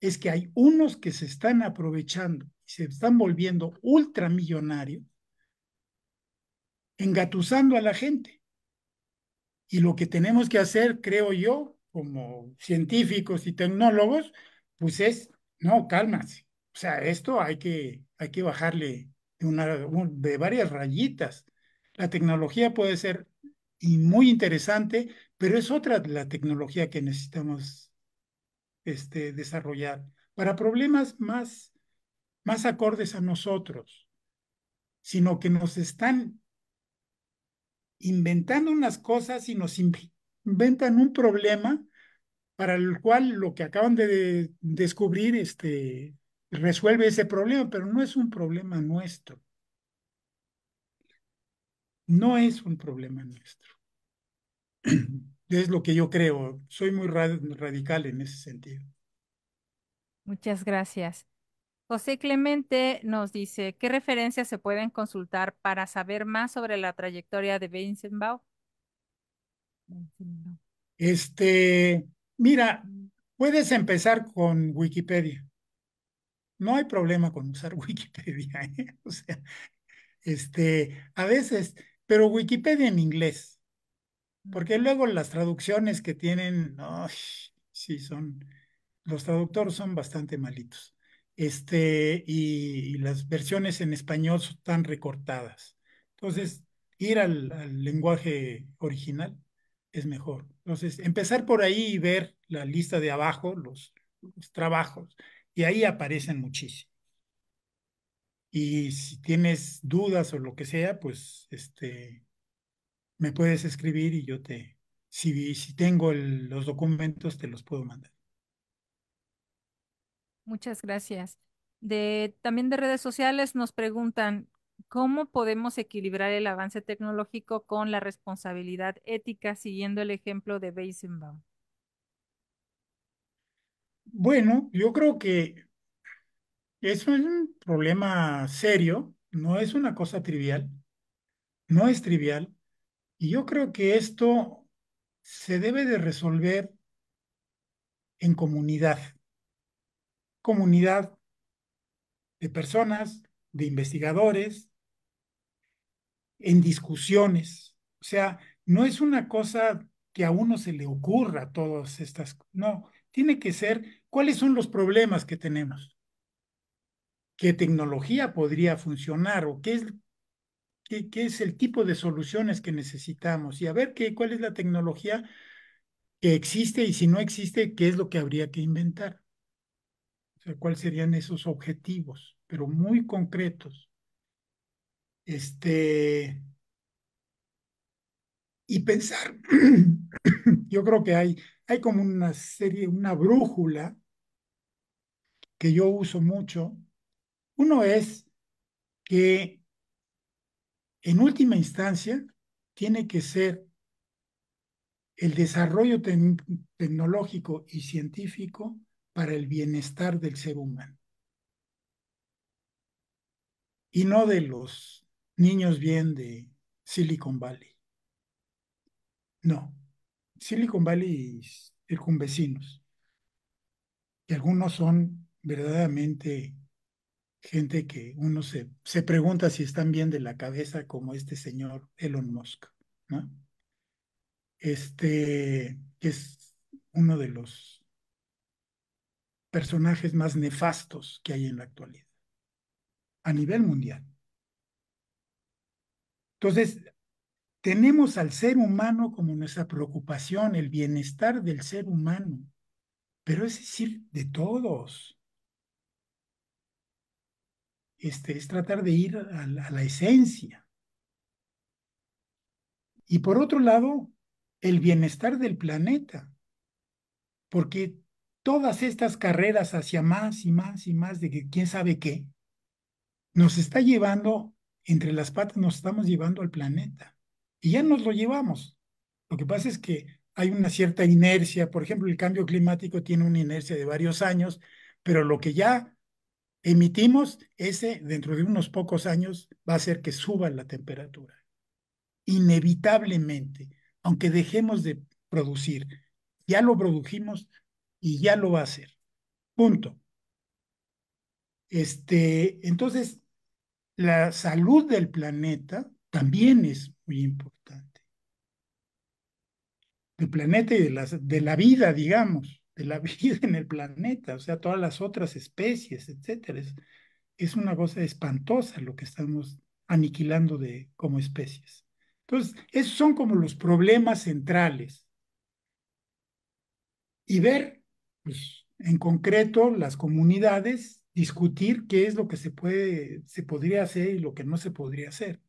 Es que hay unos que se están aprovechando y se están volviendo ultramillonarios engatusando a la gente. Y lo que tenemos que hacer, creo yo, como científicos y tecnólogos, pues es, no, cálmate. O sea, esto hay que, hay que bajarle de, una, de varias rayitas. La tecnología puede ser muy interesante, pero es otra la tecnología que necesitamos este, desarrollar para problemas más, más acordes a nosotros, sino que nos están inventando unas cosas y nos, inventan un problema para el cual lo que acaban de descubrir este, resuelve ese problema, pero no es un problema nuestro. No es un problema nuestro. Es lo que yo creo. Soy muy radical en ese sentido. Muchas gracias. José Clemente nos dice, ¿qué referencias se pueden consultar para saber más sobre la trayectoria de Weizenbaum? Este, mira, puedes empezar con Wikipedia. No hay problema con usar Wikipedia, ¿eh? o sea, este, a veces, pero Wikipedia en inglés, porque luego las traducciones que tienen, no, sí, son, los traductores son bastante malitos, este, y, las versiones en español están recortadas. Entonces, ir al lenguaje original es mejor. Entonces, empezar por ahí y ver la lista de abajo, los, trabajos, y ahí aparecen muchísimos. Y si tienes dudas o lo que sea, pues este, me puedes escribir y yo te, si, si tengo los documentos, te los puedo mandar. Muchas gracias. De, también de redes sociales nos preguntan, ¿Cómo podemos equilibrar el avance tecnológico con la responsabilidad ética siguiendo el ejemplo de Weizenbaum? Bueno, yo creo que eso es un problema serio, no es una cosa trivial, no es trivial, y yo creo que esto se debe de resolver en comunidad, comunidad de personas, de investigadores, en discusiones. O sea, no es una cosa que a uno se le ocurra todas estas, no, tiene que ser cuáles son los problemas que tenemos. ¿Qué tecnología podría funcionar o qué es, qué, es el tipo de soluciones que necesitamos? Y a ver qué, cuál es la tecnología que existe y si no existe, qué es lo que habría que inventar. O sea, cuáles serían esos objetivos, pero muy concretos. Este, y pensar, yo creo que hay, hay como una serie, una brújula que yo uso mucho. Uno es que en última instancia tiene que ser el desarrollo tecnológico y científico para el bienestar del ser humano y no de los niños bien de Silicon Valley. No, Silicon Valley circunvecinos, y algunos son verdaderamente gente que uno se, se, pregunta si están bien de la cabeza como este señor Elon Musk, Este, que es uno de los personajes más nefastos que hay en la actualidad, a nivel mundial. Entonces, tenemos al ser humano como nuestra preocupación, el bienestar del ser humano, pero es decir, de todos. Este, es tratar de ir a la, esencia. Y por otro lado, el bienestar del planeta, porque todas estas carreras hacia más y más y más de que quién sabe qué, nos está llevando entre las patas nos estamos llevando al planeta. Y ya nos lo llevamos. Lo que pasa es que hay una cierta inercia. Por ejemplo, el cambio climático tiene una inercia de varios años, pero lo que ya emitimos, ese dentro de unos pocos años va a hacer que suba la temperatura. Inevitablemente, aunque dejemos de producir, ya lo produjimos y ya lo va a hacer. Punto. Este, entonces, la salud del planeta también es muy importante. Del planeta y de, de la vida, digamos, de la vida en el planeta, o sea, todas las otras especies, etcétera. Es, una cosa espantosa lo que estamos aniquilando de, como especies. Entonces, esos son como los problemas centrales. Y ver, pues, en concreto, las comunidades discutir qué es lo que se puede, se podría hacer y lo que no se podría hacer.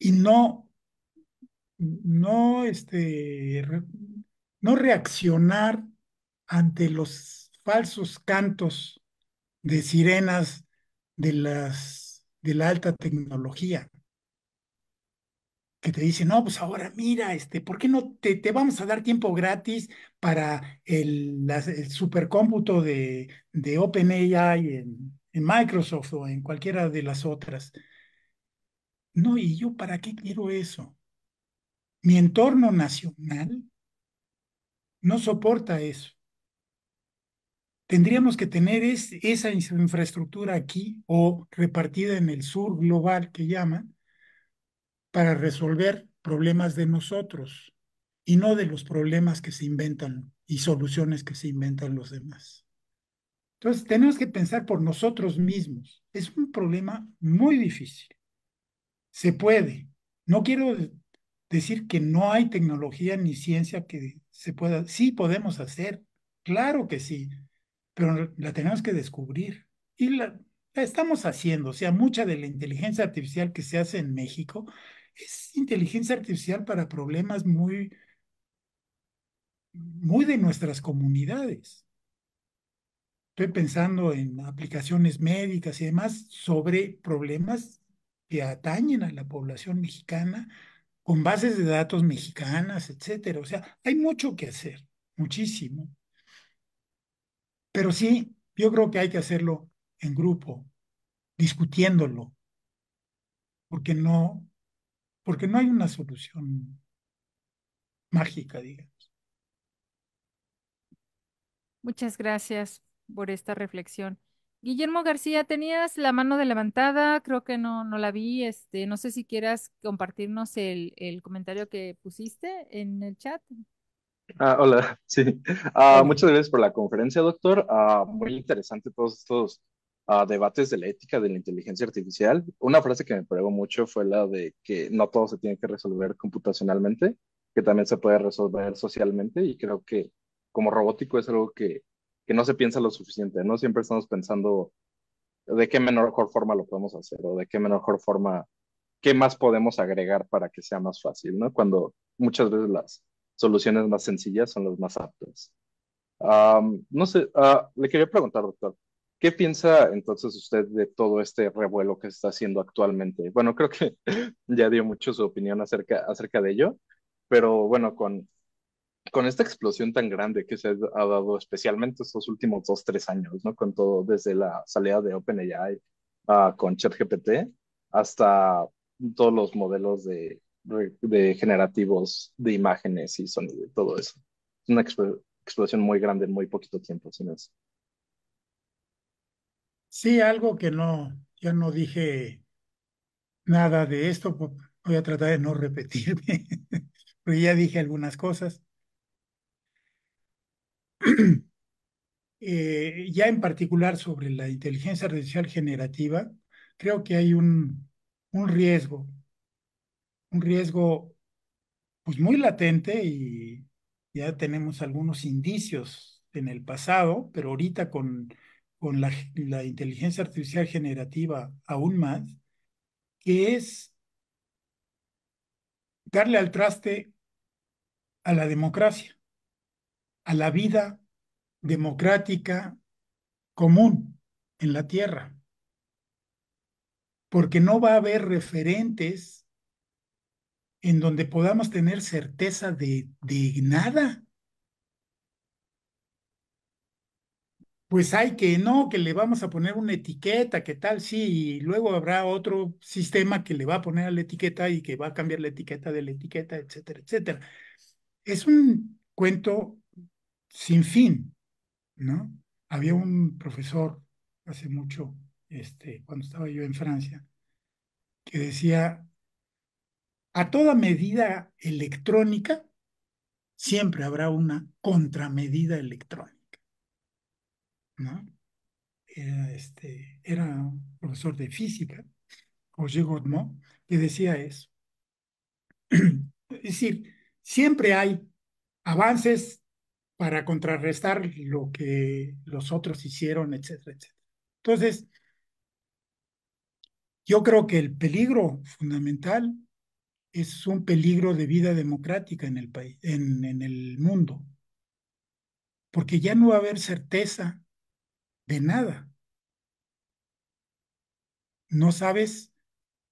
Y no, no, este, no reaccionar ante los falsos cantos de sirenas de las de la alta tecnología que te dicen, no, pues ahora mira, este, ¿por qué no te, vamos a dar tiempo gratis para el, supercómputo de, de OpenAI en, en, Microsoft o en cualquiera de las otras? No, ¿y yo para qué quiero eso? Mi entorno nacional no soporta eso. Tendríamos que tener esa infraestructura aquí o repartida en el sur global que llaman, para resolver problemas de nosotros y no de los problemas que se inventan y soluciones que se inventan los demás. Entonces, tenemos que pensar por nosotros mismos. Es un problema muy difícil. Se puede. No quiero decir que no hay tecnología ni ciencia que se pueda. Sí podemos hacer, claro que sí, pero la tenemos que descubrir. Y la, la estamos haciendo. O sea, mucha de la inteligencia artificial que se hace en México es inteligencia artificial para problemas muy, muy de nuestras comunidades. Estoy pensando en aplicaciones médicas y demás sobre problemas que atañen a la población mexicana con bases de datos mexicanas, etcétera. O sea, hay mucho que hacer, muchísimo. Pero sí, yo creo que hay que hacerlo en grupo, discutiéndolo, porque no porque no hay una solución mágica, digamos. Muchas gracias por esta reflexión. Guillermo García, tenías la mano de levantada, creo que no, no la vi. Este, no sé si quieras compartirnos el, comentario que pusiste en el chat. Ah, hola, sí. Ah, muchas gracias por la conferencia, doctor. Ah, muy interesante todos a debates de la ética de la inteligencia artificial. Una frase que me pegó mucho fue la de que no todo se tiene que resolver computacionalmente, que también se puede resolver socialmente y creo que como robótico es algo que, que no se piensa lo suficiente, ¿no? Siempre estamos pensando de qué mejor forma lo podemos hacer o de qué mejor forma, qué más podemos agregar para que sea más fácil, ¿no? Cuando muchas veces las soluciones más sencillas son las más aptas. no sé, ah, le quería preguntar, doctor, ¿Qué piensa entonces usted de todo este revuelo que se está haciendo actualmente? Bueno, creo que ya dio mucho su opinión acerca, acerca de ello, pero bueno, con, con esta explosión tan grande que se ha dado especialmente estos últimos dos, tres años, ¿no? Con todo, desde la salida de OpenAI ah, con ChatGPT hasta todos los modelos de, de generativos de imágenes y sonido todo eso. Es una explosión muy grande en muy poquito tiempo, sin eso. Sí, algo que no, ya no dije nada de esto, voy a tratar de no repetirme, pero ya dije algunas cosas. Eh, ya en particular sobre la inteligencia artificial generativa, creo que hay un, un riesgo, un riesgo pues muy latente y ya tenemos algunos indicios en el pasado, pero ahorita con con la, inteligencia artificial generativa aún más, que es darle al traste a la democracia, a la vida democrática común en la Tierra, porque no va a haber referentes en donde podamos tener certeza de, de nada. pues hay que no, que le vamos a poner una etiqueta, que tal, sí, y luego habrá otro sistema que le va a poner a la etiqueta y que va a cambiar la etiqueta de la etiqueta, etcétera, etcétera. Es un cuento sin fin, ¿no? Había un profesor hace mucho, este, cuando estaba yo en Francia, que decía, a toda medida electrónica siempre habrá una contramedida electrónica. ¿no? Era, este, era un profesor de física, José Godmont, que decía eso. es decir, siempre hay avances para contrarrestar lo que los otros hicieron, etcétera, etcétera. Entonces, yo creo que el peligro fundamental es un peligro de vida democrática en el país, en, en el mundo, porque ya no va a haber certeza de nada. No sabes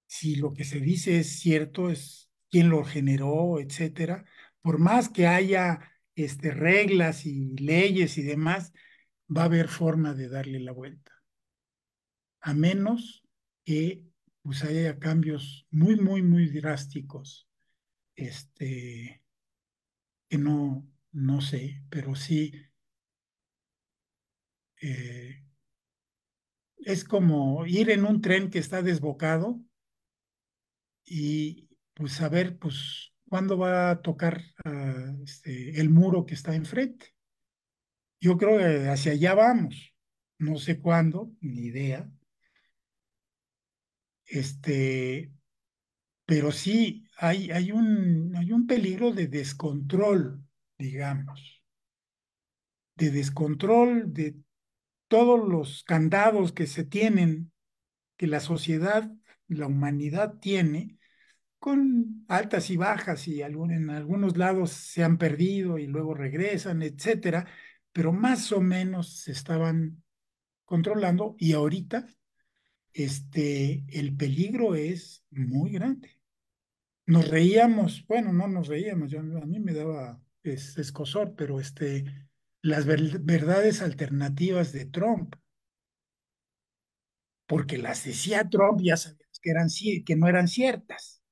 si lo que se dice es cierto, es quién lo generó, etcétera. Por más que haya este, reglas y leyes y demás, va a haber forma de darle la vuelta. A menos que pues, haya cambios muy, muy, muy drásticos. Este, que no, no sé, pero sí eh, es como ir en un tren que está desbocado y pues saber pues cuándo va a tocar ah, este, el muro que está enfrente. Yo creo que hacia allá vamos, no sé cuándo, ni idea. Este, pero sí hay, hay, un, hay un peligro de descontrol, digamos, de descontrol de todos los candados que se tienen, que la sociedad, la humanidad tiene, con altas y bajas y en algunos lados se han perdido y luego regresan, etcétera, pero más o menos se estaban controlando y ahorita este el peligro es muy grande. Nos reíamos, bueno, no nos reíamos, a mí me daba escosor, pero este las verdades alternativas de Trump. Porque las decía Trump, ya sabías que, eran, que no eran ciertas.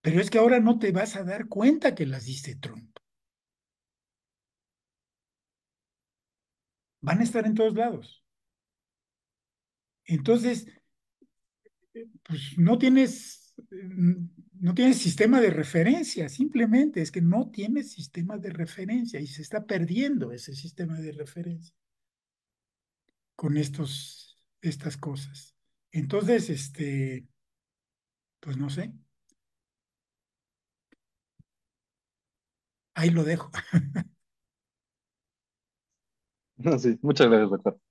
Pero es que ahora no te vas a dar cuenta que las dice Trump. Van a estar en todos lados. Entonces, eh, pues no tienes mm, no tiene sistema de referencia, simplemente es que no tiene sistema de referencia y se está perdiendo ese sistema de referencia con estos, estas cosas. Entonces, este, pues no sé. Ahí lo dejo. muchas gracias, doctor.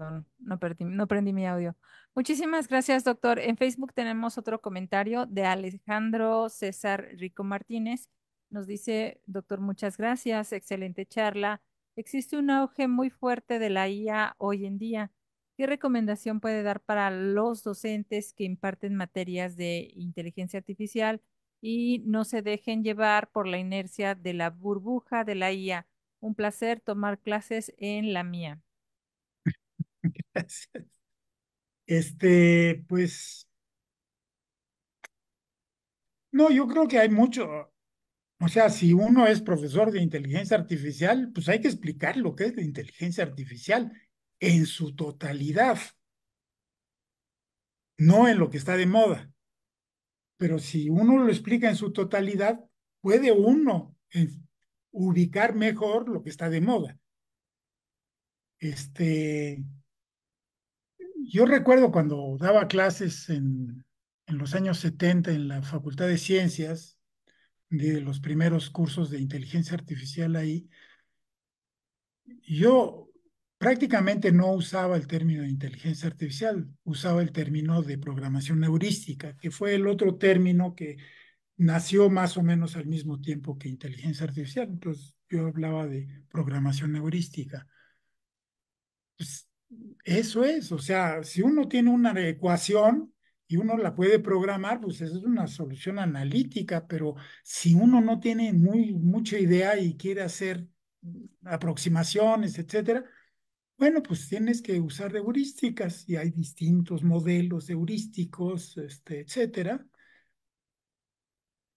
Perdón, no, no prendí mi audio. Muchísimas gracias, doctor. En Facebook tenemos otro comentario de Alejandro César Rico Martínez. Nos dice, doctor, muchas gracias, excelente charla. Existe un auge muy fuerte de la IA hoy en día. ¿Qué recomendación puede dar para los docentes que imparten materias de inteligencia artificial y no se dejen llevar por la inercia de la burbuja de la IA? Un placer tomar clases en la mía. Gracias. Este, pues. No, yo creo que hay mucho. O sea, si uno es profesor de inteligencia artificial, pues hay que explicar lo que es la inteligencia artificial en su totalidad, no en lo que está de moda. Pero si uno lo explica en su totalidad, puede uno eh, ubicar mejor lo que está de moda. Este, yo recuerdo cuando daba clases en, los años 70 en la Facultad de Ciencias, de los primeros cursos de inteligencia artificial ahí, yo prácticamente no usaba el término de inteligencia artificial, usaba el término de programación heurística, que fue el otro término que nació más o menos al mismo tiempo que inteligencia artificial. Entonces yo hablaba de programación heurística. Pues, eso es, o sea, si uno tiene una ecuación y uno la puede programar, pues es una solución analítica, pero si uno no tiene muy, mucha idea y quiere hacer aproximaciones, etcétera, bueno, pues tienes que usar heurísticas y hay distintos modelos heurísticos, este, etcétera,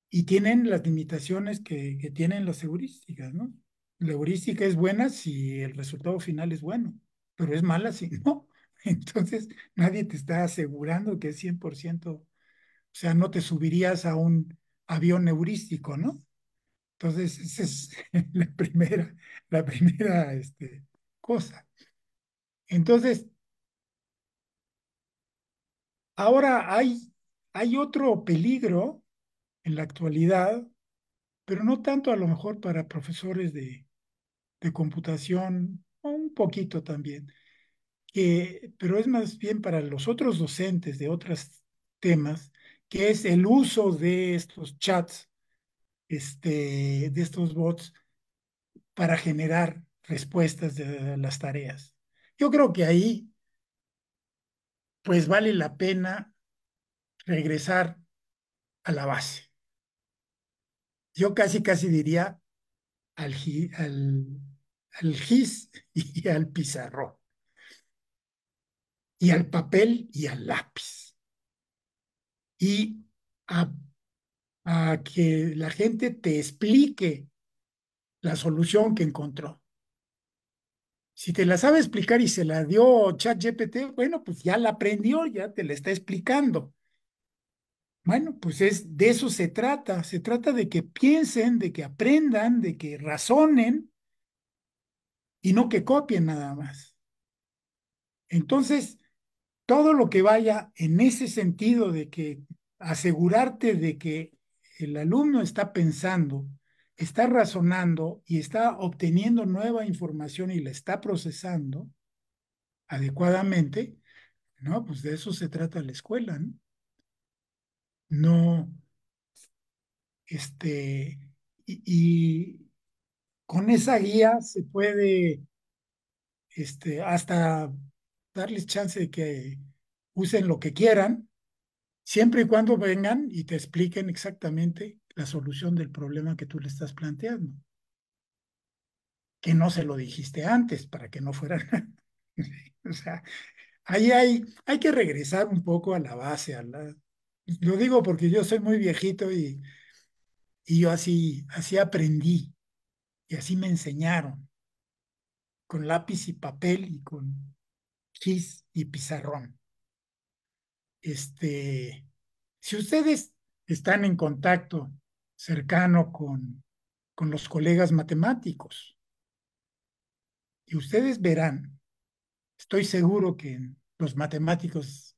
y tienen las limitaciones que, que tienen las heurísticas, ¿no? La heurística es buena si el resultado final es bueno pero es mala si no. Entonces nadie te está asegurando que es 100%, o sea, no te subirías a un avión heurístico, ¿no? Entonces, esa es la primera, la primera este, cosa. Entonces, ahora hay, hay otro peligro en la actualidad, pero no tanto a lo mejor para profesores de, de computación un poquito también, que, pero es más bien para los otros docentes de otros temas, que es el uso de estos chats, este, de estos bots, para generar respuestas de las tareas. Yo creo que ahí, pues vale la pena regresar a la base. Yo casi, casi diría al, al al GIS y al pizarrón, y al papel y al lápiz, y a, que la gente te explique la solución que encontró. Si te la sabe explicar y se la dio ChatGPT, bueno, pues ya la aprendió, ya te la está explicando. Bueno, pues es de eso se trata, se trata de que piensen, de que aprendan, de que razonen y no que copien nada más. Entonces, todo lo que vaya en ese sentido de que asegurarte de que el alumno está pensando, está razonando y está obteniendo nueva información y la está procesando adecuadamente, no, pues de eso se trata la escuela, ¿no? No, este, y, y, con esa guía se puede este, hasta darles chance de que usen lo que quieran, siempre y cuando vengan y te expliquen exactamente la solución del problema que tú le estás planteando. Que no se lo dijiste antes para que no fueran. o sea, ahí hay, hay que regresar un poco a la base. A la... Lo digo porque yo soy muy viejito y, y yo así, así aprendí así me enseñaron, con lápiz y papel y con chis y pizarrón. Este, si ustedes están en contacto cercano con, con los colegas matemáticos, y ustedes verán, estoy seguro que los matemáticos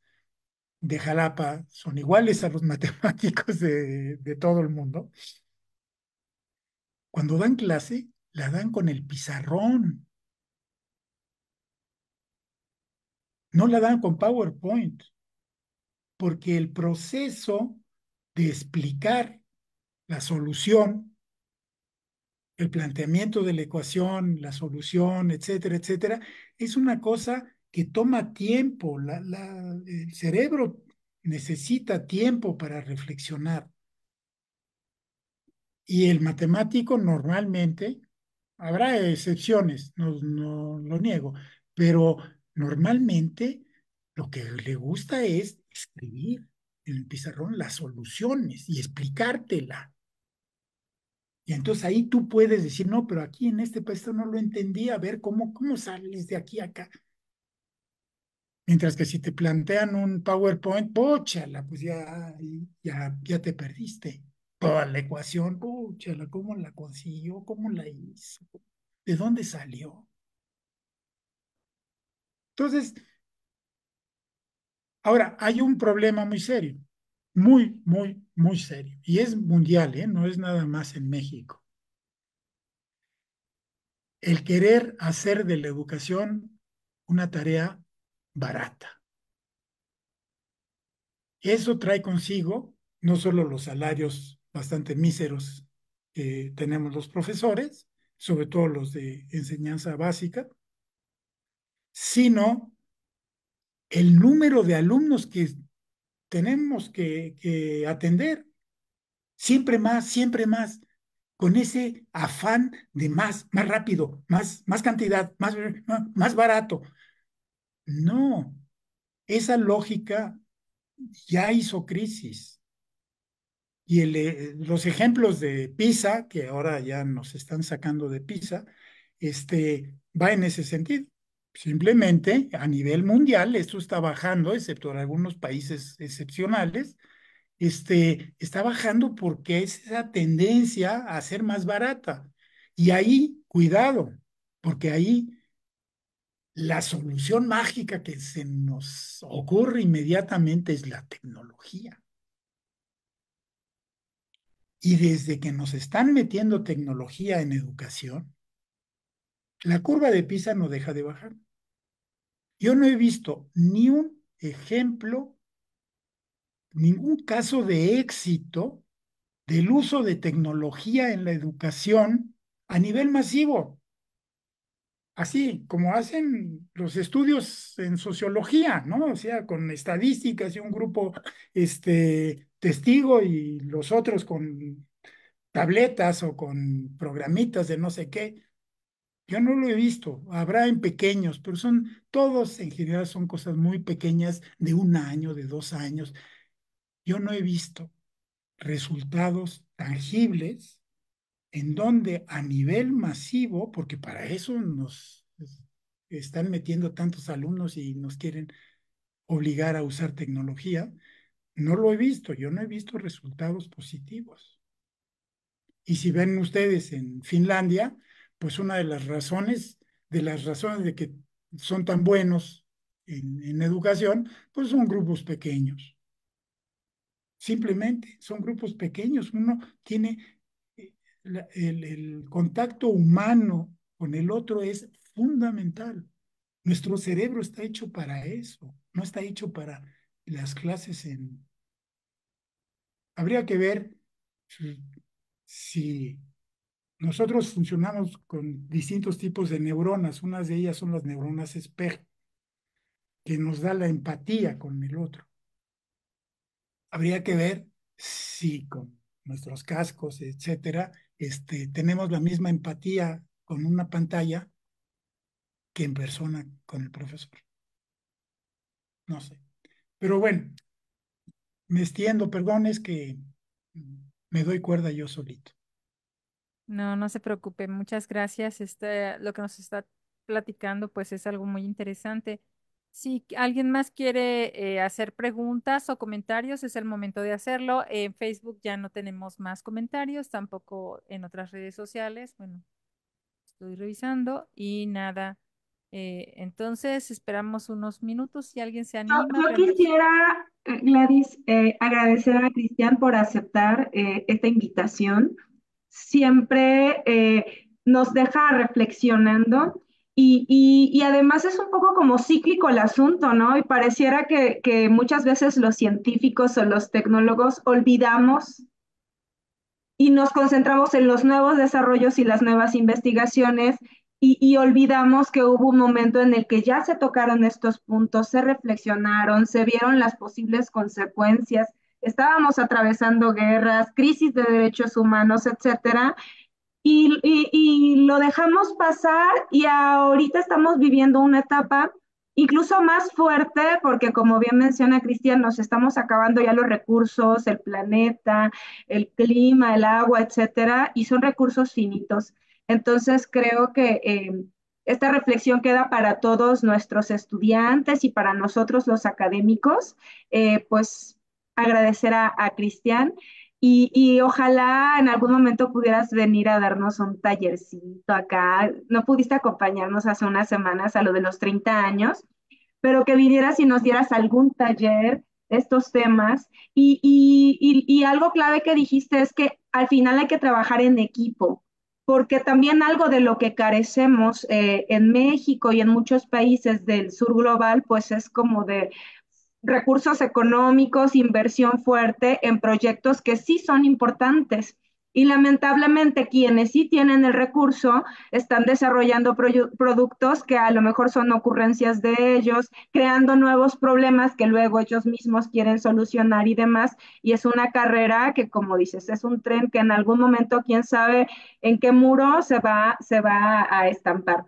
de Jalapa son iguales a los matemáticos de, de todo el mundo, cuando dan clase, la dan con el pizarrón. No la dan con PowerPoint, porque el proceso de explicar la solución, el planteamiento de la ecuación, la solución, etcétera, etcétera, es una cosa que toma tiempo. el cerebro necesita tiempo para reflexionar. Y el matemático normalmente, habrá excepciones, no, no lo niego, pero normalmente lo que le gusta es escribir en el pizarrón las soluciones y explicártela. Y entonces ahí tú puedes decir, no, pero aquí en este puesto no lo entendí, a ver cómo, cómo sales de aquí a acá. Mientras que si te plantean un PowerPoint, pochala, pues ya, ya, ya te perdiste toda la ecuación, ¿cómo la consiguió? ¿Cómo la hizo? ¿De dónde salió? Entonces, ahora hay un problema muy serio, muy, muy, muy serio, y es mundial, ¿eh? no es nada más en México. El querer hacer de la educación una tarea barata. Eso trae consigo no solo los salarios bastante míseros que tenemos los profesores, sobre todo los de enseñanza básica, sino el número de alumnos que tenemos que, atender. Siempre más, siempre más, con ese afán de más, más rápido, más, más cantidad, más, más barato. No, esa lógica ya hizo crisis y eh, los ejemplos de PISA, que ahora ya nos están sacando de PISA, este, va en ese sentido. Simplemente a nivel mundial esto está bajando, excepto en algunos países excepcionales, este, está bajando porque es esa tendencia a ser más barata. Y ahí, cuidado, porque ahí la solución mágica que se nos ocurre inmediatamente es la tecnología. Y desde que nos están metiendo tecnología en educación, la curva de Pisa no deja de bajar. Yo no he visto ni un ejemplo, ningún caso de éxito del uso de tecnología en la educación a nivel masivo. Así como hacen los estudios en sociología, ¿no? O sea, con estadísticas y un grupo este, testigo y los otros con tabletas o con programitas de no sé qué. Yo no lo he visto, habrá en pequeños, pero son todos en general son cosas muy pequeñas de un año, de dos años. Yo no he visto resultados tangibles en donde a nivel masivo, porque para eso nos están metiendo tantos alumnos y nos quieren obligar a usar tecnología, no lo he visto, yo no he visto resultados positivos. Y si ven ustedes en Finlandia, pues una de las razones, de las razones de que son tan buenos en, educación, pues son grupos pequeños. Simplemente son grupos pequeños. Uno tiene eh, el contacto humano con el otro es fundamental. Nuestro cerebro está hecho para eso, no está hecho para las clases en... Habría que ver si nosotros funcionamos con distintos tipos de neuronas. Unas de ellas son las neuronas espejo, que nos da la empatía con el otro. Habría que ver si con nuestros cascos, etcétera, este, tenemos la misma empatía con una pantalla que en persona con el profesor. No sé. Pero bueno, me extiendo, perdón, es que me doy cuerda yo solito. No, no se preocupe, muchas gracias. Este, lo que nos está platicando, pues es algo muy interesante. Si alguien más quiere eh, hacer preguntas o comentarios, es el momento de hacerlo. En Facebook ya no tenemos más comentarios, tampoco en otras redes sociales. Bueno, estoy revisando y nada eh, entonces, esperamos unos minutos si alguien se anima. Yo, yo quisiera, eh, Gladys, eh, agradecer a Cristian por aceptar esta invitación. Siempre nos deja reflexionando y, y, y, además es un poco como cíclico el asunto, ¿no? Y pareciera que, que muchas veces los científicos o los tecnólogos olvidamos y nos concentramos en los nuevos desarrollos y las nuevas investigaciones y, olvidamos que hubo un momento en el que ya se tocaron estos puntos, se reflexionaron, se vieron las posibles consecuencias, estábamos atravesando guerras, crisis de derechos humanos, etcétera, y, y lo dejamos pasar y ahorita estamos viviendo una etapa incluso más fuerte, porque como bien menciona Cristian, nos estamos acabando ya los recursos, el planeta, el clima, el agua, etcétera, y son recursos finitos. Entonces, creo que eh, esta reflexión queda para todos nuestros estudiantes y para nosotros los académicos, eh, pues agradecer a, Cristian. Y, ojalá en algún momento pudieras venir a darnos un tallercito acá. No pudiste acompañarnos hace unas semanas a lo de los 30 años, pero que vinieras y nos dieras algún taller, estos temas. Y, y algo clave que dijiste es que al final hay que trabajar en equipo porque también algo de lo que carecemos eh, en México y en muchos países del sur global, pues es como de recursos económicos, inversión fuerte en proyectos que sí son importantes y lamentablemente quienes sí tienen el recurso están desarrollando productos que a lo mejor son ocurrencias de ellos, creando nuevos problemas que luego ellos mismos quieren solucionar y demás. Y es una carrera que, como dices, es un tren que en algún momento, quién sabe en qué muro se va, se va a estampar.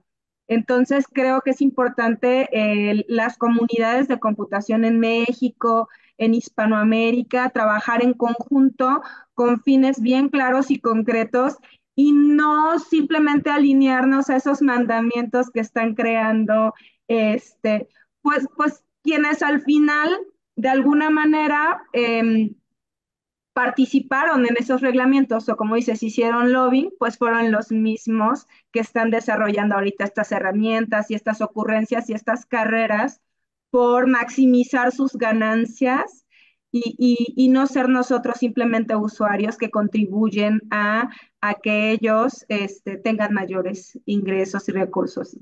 Entonces, creo que es importante eh, las comunidades de computación en México, en Hispanoamérica, trabajar en conjunto con fines bien claros y concretos y no simplemente alinearnos a esos mandamientos que están creando, este, pues, pues quienes al final, de alguna manera, em, participaron en esos reglamentos o como dices, hicieron lobbying, pues fueron los mismos que están desarrollando ahorita estas herramientas y estas ocurrencias y estas carreras por maximizar sus ganancias y, y, no ser nosotros simplemente usuarios que contribuyen a, a que ellos este, tengan mayores ingresos y recursos.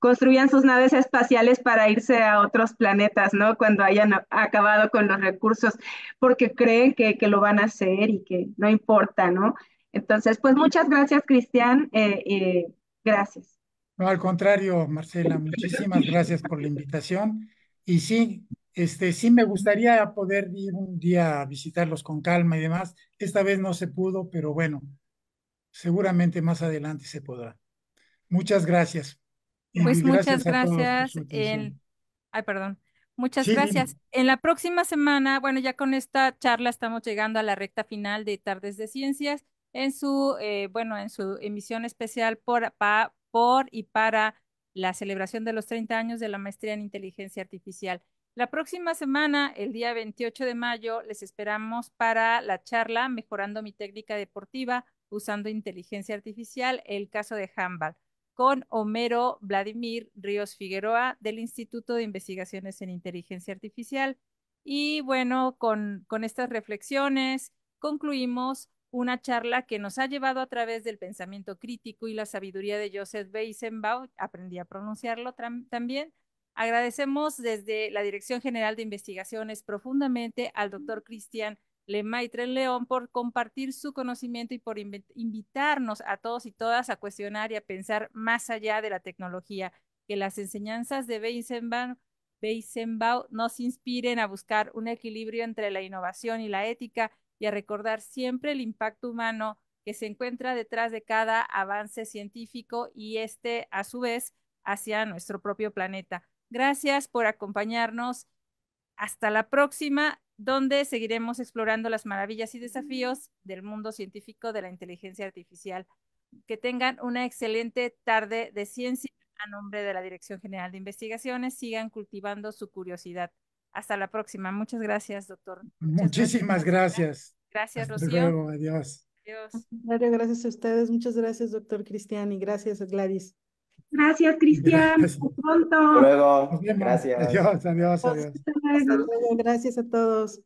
Construyan sus naves espaciales para irse a otros planetas, ¿no? Cuando hayan acabado con los recursos, porque creen que, que lo van a hacer y que no importa, ¿no? Entonces, pues muchas gracias, Cristian. Eh, eh, gracias. No, al contrario, Marcela, muchísimas gracias por la invitación y sí, este, sí me gustaría poder ir un día a visitarlos con calma y demás. Esta vez no se pudo, pero bueno, seguramente más adelante se podrá. Muchas gracias. Pues muchas gracias. Ay, perdón. Muchas gracias. En la próxima semana, bueno, ya con esta charla estamos llegando a la recta final de Tardes de Ciencias en su, eh, bueno, en su emisión especial por, pa, por y para la celebración de los 30 años de la maestría en inteligencia artificial. La próxima semana, el día 28 de mayo, les esperamos para la charla Mejorando mi técnica deportiva usando inteligencia artificial, el caso de handball, con Homero Vladimir Ríos Figueroa del Instituto de Investigaciones en Inteligencia Artificial. Y bueno, con, con estas reflexiones concluimos una charla que nos ha llevado a través del pensamiento crítico y la sabiduría de Joseph Weizenbaum, aprendí a pronunciarlo también. Agradecemos desde la Dirección General de Investigaciones profundamente al doctor Cristian Lemaitre León por compartir su conocimiento y por invitarnos a todos y todas a cuestionar y a pensar más allá de la tecnología, que las enseñanzas de Weizenbaum nos inspiren a buscar un equilibrio entre la innovación y la ética y a recordar siempre el impacto humano que se encuentra detrás de cada avance científico y este, a su vez, hacia nuestro propio planeta. Gracias por acompañarnos. Hasta la próxima, donde seguiremos explorando las maravillas y desafíos del mundo científico de la inteligencia artificial. Que tengan una excelente tarde de ciencia a nombre de la Dirección General de Investigaciones. Sigan cultivando su curiosidad. Hasta la próxima. Muchas gracias, doctor. Muchísimas gracias. Gracias, Rocío. Rocío. Luego. Adiós. Adiós. Gracias a ustedes. Muchas gracias, doctor Cristian, y gracias, Gladys. Gracias, Cristian. Hasta pronto. Hasta luego. Gracias. Adiós, adiós, adiós. Gracias a todos.